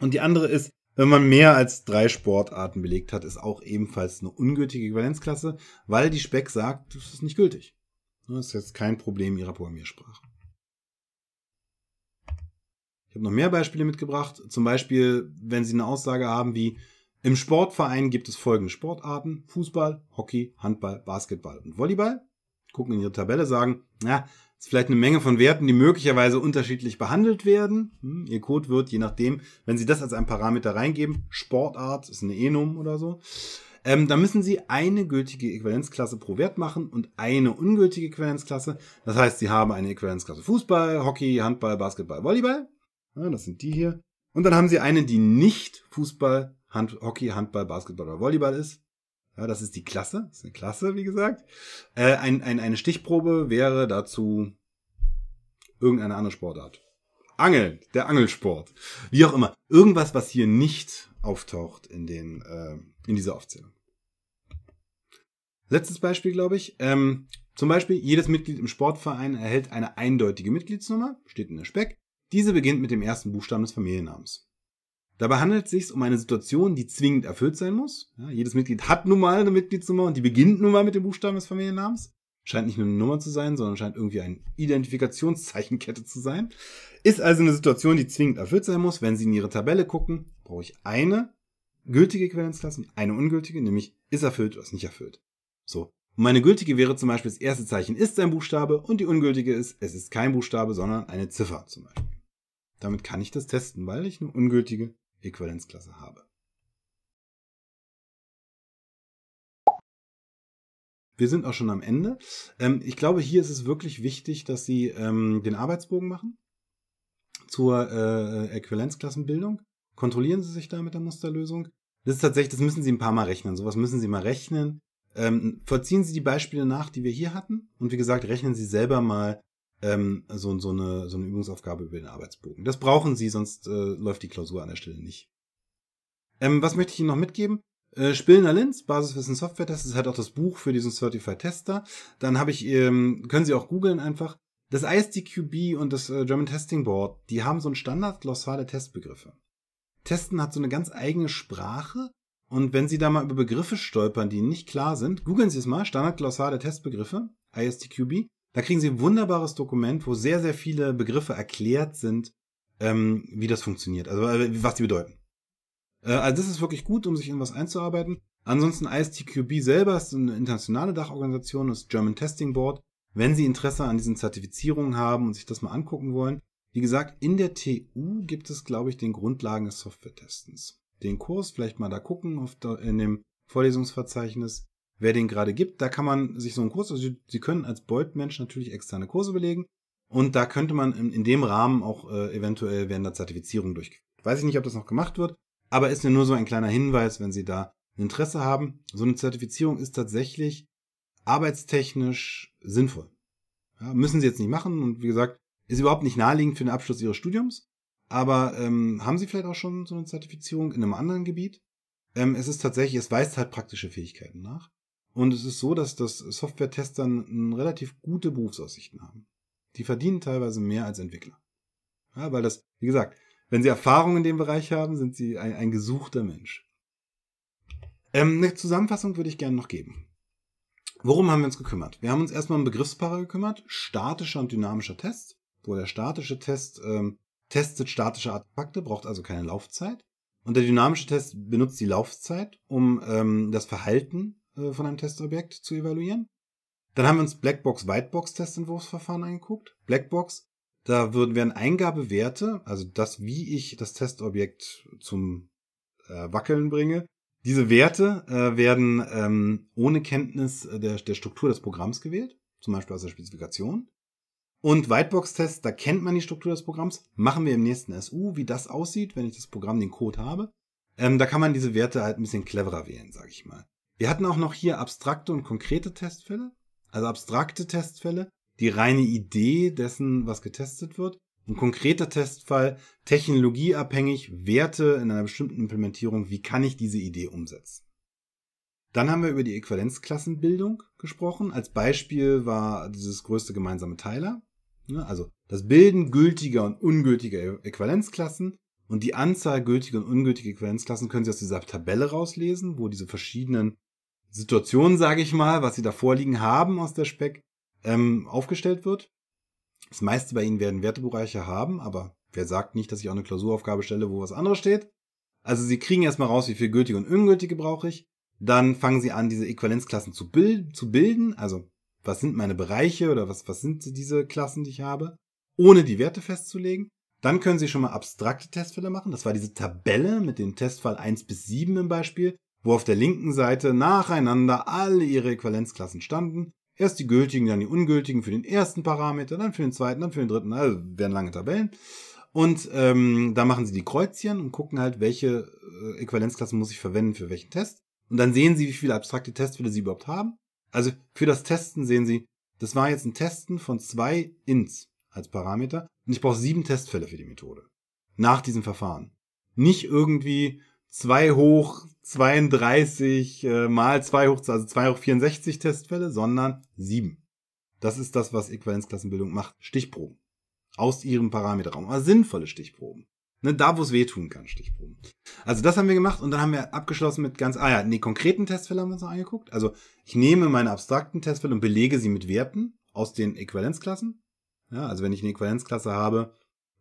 Und die andere ist, wenn man mehr als drei Sportarten belegt hat, ist auch ebenfalls eine ungültige Äquivalenzklasse, weil die Speck sagt, das ist nicht gültig. Das ist jetzt kein Problem ihrer Programmiersprache. Ich habe noch mehr Beispiele mitgebracht. Zum Beispiel, wenn Sie eine Aussage haben wie im Sportverein gibt es folgende Sportarten: Fußball, Hockey, Handball, Basketball und Volleyball. Gucken in ihre Tabelle, sagen, na, ist vielleicht eine Menge von Werten, die möglicherweise unterschiedlich behandelt werden. Hm, ihr Code wird, je nachdem, wenn Sie das als ein Parameter reingeben, Sportart ist eine Enum oder so. Ähm, da müssen Sie eine gültige Äquivalenzklasse pro Wert machen und eine ungültige Äquivalenzklasse. Das heißt, Sie haben eine Äquivalenzklasse Fußball, Hockey, Handball, Basketball, Volleyball. Ja, das sind die hier. Und dann haben Sie eine, die nicht Fußball, Hand, Hockey, Handball, Basketball oder Volleyball ist. Ja, das ist die Klasse. Das ist eine Klasse, wie gesagt. Äh, ein, ein, eine Stichprobe wäre dazu irgendeine andere Sportart. Angeln, der Angelsport. Wie auch immer. Irgendwas, was hier nicht auftaucht in, den, äh, in dieser Aufzählung. Letztes Beispiel, glaube ich. Ähm, zum Beispiel, jedes Mitglied im Sportverein erhält eine eindeutige Mitgliedsnummer, steht in der Speck. Diese beginnt mit dem ersten Buchstaben des Familiennamens. Dabei handelt es sich um eine Situation, die zwingend erfüllt sein muss. Ja, jedes Mitglied hat nun mal eine Mitgliedsnummer und die beginnt nun mal mit dem Buchstaben des Familiennamens. Scheint nicht nur eine Nummer zu sein, sondern scheint irgendwie eine Identifikationszeichenkette zu sein. Ist also eine Situation, die zwingend erfüllt sein muss. Wenn Sie in Ihre Tabelle gucken, brauche ich eine gültige Quellenklasse und eine ungültige, nämlich ist erfüllt oder ist nicht erfüllt. So. Und meine gültige wäre zum Beispiel, das erste Zeichen ist ein Buchstabe und die ungültige ist, es ist kein Buchstabe, sondern eine Ziffer zum Beispiel. Damit kann ich das testen, weil ich eine ungültige Äquivalenzklasse habe. Wir sind auch schon am Ende. Ähm, ich glaube, hier ist es wirklich wichtig, dass Sie ähm, den Arbeitsbogen machen zur äh, Äquivalenzklassenbildung. Kontrollieren Sie sich da mit der Musterlösung. Das ist tatsächlich, das müssen Sie ein paar Mal rechnen. Sowas müssen Sie mal rechnen. Ähm, vollziehen Sie die Beispiele nach, die wir hier hatten. Und wie gesagt, rechnen Sie selber mal ähm, so, so, eine, so eine Übungsaufgabe über den Arbeitsbogen. Das brauchen sie, sonst äh, läuft die Klausur an der Stelle nicht. Ähm, was möchte ich Ihnen noch mitgeben? Äh, Spillner Linz, Basiswissen Software Test, ist halt auch das Buch für diesen Certified Tester. Dann habe ich, ähm, können Sie auch googeln einfach. Das ISDQB und das äh, German Testing Board, die haben so ein Standardglossar der Testbegriffe. Testen hat so eine ganz eigene Sprache. Und wenn Sie da mal über Begriffe stolpern, die nicht klar sind, googeln Sie es mal, Standardglossar der Testbegriffe, ISTQB, da kriegen Sie ein wunderbares Dokument, wo sehr, sehr viele Begriffe erklärt sind, ähm, wie das funktioniert, also äh, was die bedeuten. Äh, also das ist wirklich gut, um sich in was einzuarbeiten. Ansonsten ISTQB selber ist eine internationale Dachorganisation, das German Testing Board. Wenn Sie Interesse an diesen Zertifizierungen haben und sich das mal angucken wollen, wie gesagt, in der TU gibt es, glaube ich, den Grundlagen des Software-Testens. Den Kurs vielleicht mal da gucken auf der, in dem Vorlesungsverzeichnis wer den gerade gibt. Da kann man sich so einen Kurs, also Sie können als Beutmensch natürlich externe Kurse belegen. Und da könnte man in, in dem Rahmen auch äh, eventuell während der Zertifizierung durchgehen. Weiß ich nicht, ob das noch gemacht wird, aber ist mir nur so ein kleiner Hinweis, wenn Sie da Interesse haben. So eine Zertifizierung ist tatsächlich arbeitstechnisch sinnvoll. Ja, müssen Sie jetzt nicht machen und wie gesagt, ist überhaupt nicht naheliegend für den Abschluss Ihres Studiums. Aber ähm, haben Sie vielleicht auch schon so eine Zertifizierung in einem anderen Gebiet? Ähm, es ist tatsächlich, es weist halt praktische Fähigkeiten nach. Und es ist so, dass das Software-Testern relativ gute Berufsaussichten haben. Die verdienen teilweise mehr als Entwickler. Ja, weil das, wie gesagt, wenn sie Erfahrung in dem Bereich haben, sind sie ein, ein gesuchter Mensch. Ähm, eine Zusammenfassung würde ich gerne noch geben. Worum haben wir uns gekümmert? Wir haben uns erstmal um Begriffspaare gekümmert. Statischer und dynamischer Test, wo der statische Test ähm, testet statische Artefakte, braucht also keine Laufzeit. Und der dynamische Test benutzt die Laufzeit, um ähm, das Verhalten äh, von einem Testobjekt zu evaluieren. Dann haben wir uns Blackbox Whitebox Testentwurfsverfahren angeguckt. Blackbox, da würden werden Eingabewerte, also das, wie ich das Testobjekt zum äh, Wackeln bringe, diese Werte äh, werden ähm, ohne Kenntnis äh, der, der Struktur des Programms gewählt, zum Beispiel aus der Spezifikation. Und whitebox test da kennt man die Struktur des Programms, machen wir im nächsten SU, wie das aussieht, wenn ich das Programm den Code habe. Ähm, da kann man diese Werte halt ein bisschen cleverer wählen, sage ich mal. Wir hatten auch noch hier abstrakte und konkrete Testfälle. Also abstrakte Testfälle, die reine Idee dessen, was getestet wird. Ein konkreter Testfall, technologieabhängig, Werte in einer bestimmten Implementierung, wie kann ich diese Idee umsetzen? Dann haben wir über die Äquivalenzklassenbildung gesprochen. Als Beispiel war dieses größte gemeinsame Teiler. Ne? Also das Bilden gültiger und ungültiger Äquivalenzklassen und die Anzahl gültiger und ungültiger Äquivalenzklassen können Sie aus dieser Tabelle rauslesen, wo diese verschiedenen Situation, sage ich mal, was sie da vorliegen haben aus der Speck, ähm, aufgestellt wird. Das meiste bei ihnen werden Wertebereiche haben, aber wer sagt nicht, dass ich auch eine Klausuraufgabe stelle, wo was anderes steht? Also sie kriegen erstmal raus, wie viel gültige und ungültige brauche ich. Dann fangen sie an, diese Äquivalenzklassen zu, bild zu bilden. Also was sind meine Bereiche oder was, was sind diese Klassen, die ich habe, ohne die Werte festzulegen. Dann können Sie schon mal abstrakte Testfälle machen. Das war diese Tabelle mit dem Testfall 1 bis 7 im Beispiel, wo auf der linken Seite nacheinander alle ihre Äquivalenzklassen standen. Erst die gültigen, dann die ungültigen für den ersten Parameter, dann für den zweiten, dann für den dritten. Also werden lange Tabellen. Und ähm, da machen sie die Kreuzchen und gucken halt, welche äh, Äquivalenzklassen muss ich verwenden für welchen Test. Und dann sehen sie, wie viele abstrakte Testfälle sie überhaupt haben. Also für das Testen sehen sie, das war jetzt ein Testen von zwei Ints als Parameter. Und ich brauche sieben Testfälle für die Methode. Nach diesem Verfahren. Nicht irgendwie, 2 hoch 32 äh, mal 2 hoch, also 2 hoch 64 Testfälle, sondern 7. Das ist das, was Äquivalenzklassenbildung macht. Stichproben. Aus ihrem Parameterraum. Also sinnvolle Stichproben. Ne, da, wo es wehtun kann, Stichproben. Also das haben wir gemacht und dann haben wir abgeschlossen mit ganz, ah ja, nee, konkreten Testfälle haben wir uns noch angeguckt. Also ich nehme meine abstrakten Testfälle und belege sie mit Werten aus den Äquivalenzklassen. Ja, also wenn ich eine Äquivalenzklasse habe,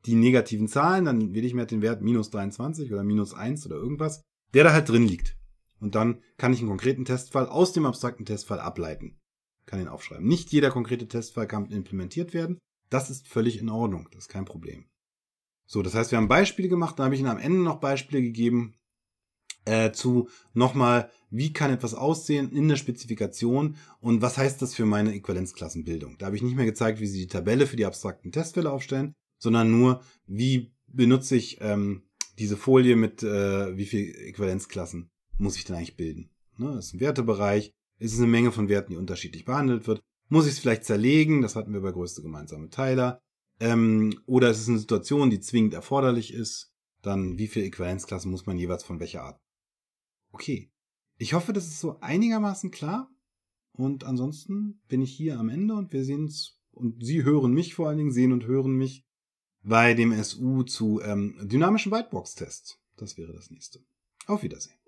die negativen Zahlen, dann wähle ich mir halt den Wert minus 23 oder minus 1 oder irgendwas, der da halt drin liegt. Und dann kann ich einen konkreten Testfall aus dem abstrakten Testfall ableiten. Kann ihn aufschreiben. Nicht jeder konkrete Testfall kann implementiert werden. Das ist völlig in Ordnung. Das ist kein Problem. So, das heißt, wir haben Beispiele gemacht. Da habe ich Ihnen am Ende noch Beispiele gegeben äh, zu nochmal, wie kann etwas aussehen in der Spezifikation und was heißt das für meine Äquivalenzklassenbildung. Da habe ich nicht mehr gezeigt, wie Sie die Tabelle für die abstrakten Testfälle aufstellen, sondern nur, wie benutze ich ähm, diese Folie mit äh, wie viel Äquivalenzklassen muss ich denn eigentlich bilden? Ne? Das ist ein Wertebereich, es ist eine Menge von Werten, die unterschiedlich behandelt wird. Muss ich es vielleicht zerlegen? Das hatten wir bei größte gemeinsame Teiler. Ähm, oder ist es eine Situation, die zwingend erforderlich ist. Dann wie viele Äquivalenzklassen muss man jeweils von welcher Art? Okay. Ich hoffe, das ist so einigermaßen klar. Und ansonsten bin ich hier am Ende und wir sehen uns und Sie hören mich vor allen Dingen, sehen und hören mich bei dem SU zu ähm, dynamischen Whitebox-Tests. Das wäre das nächste. Auf Wiedersehen.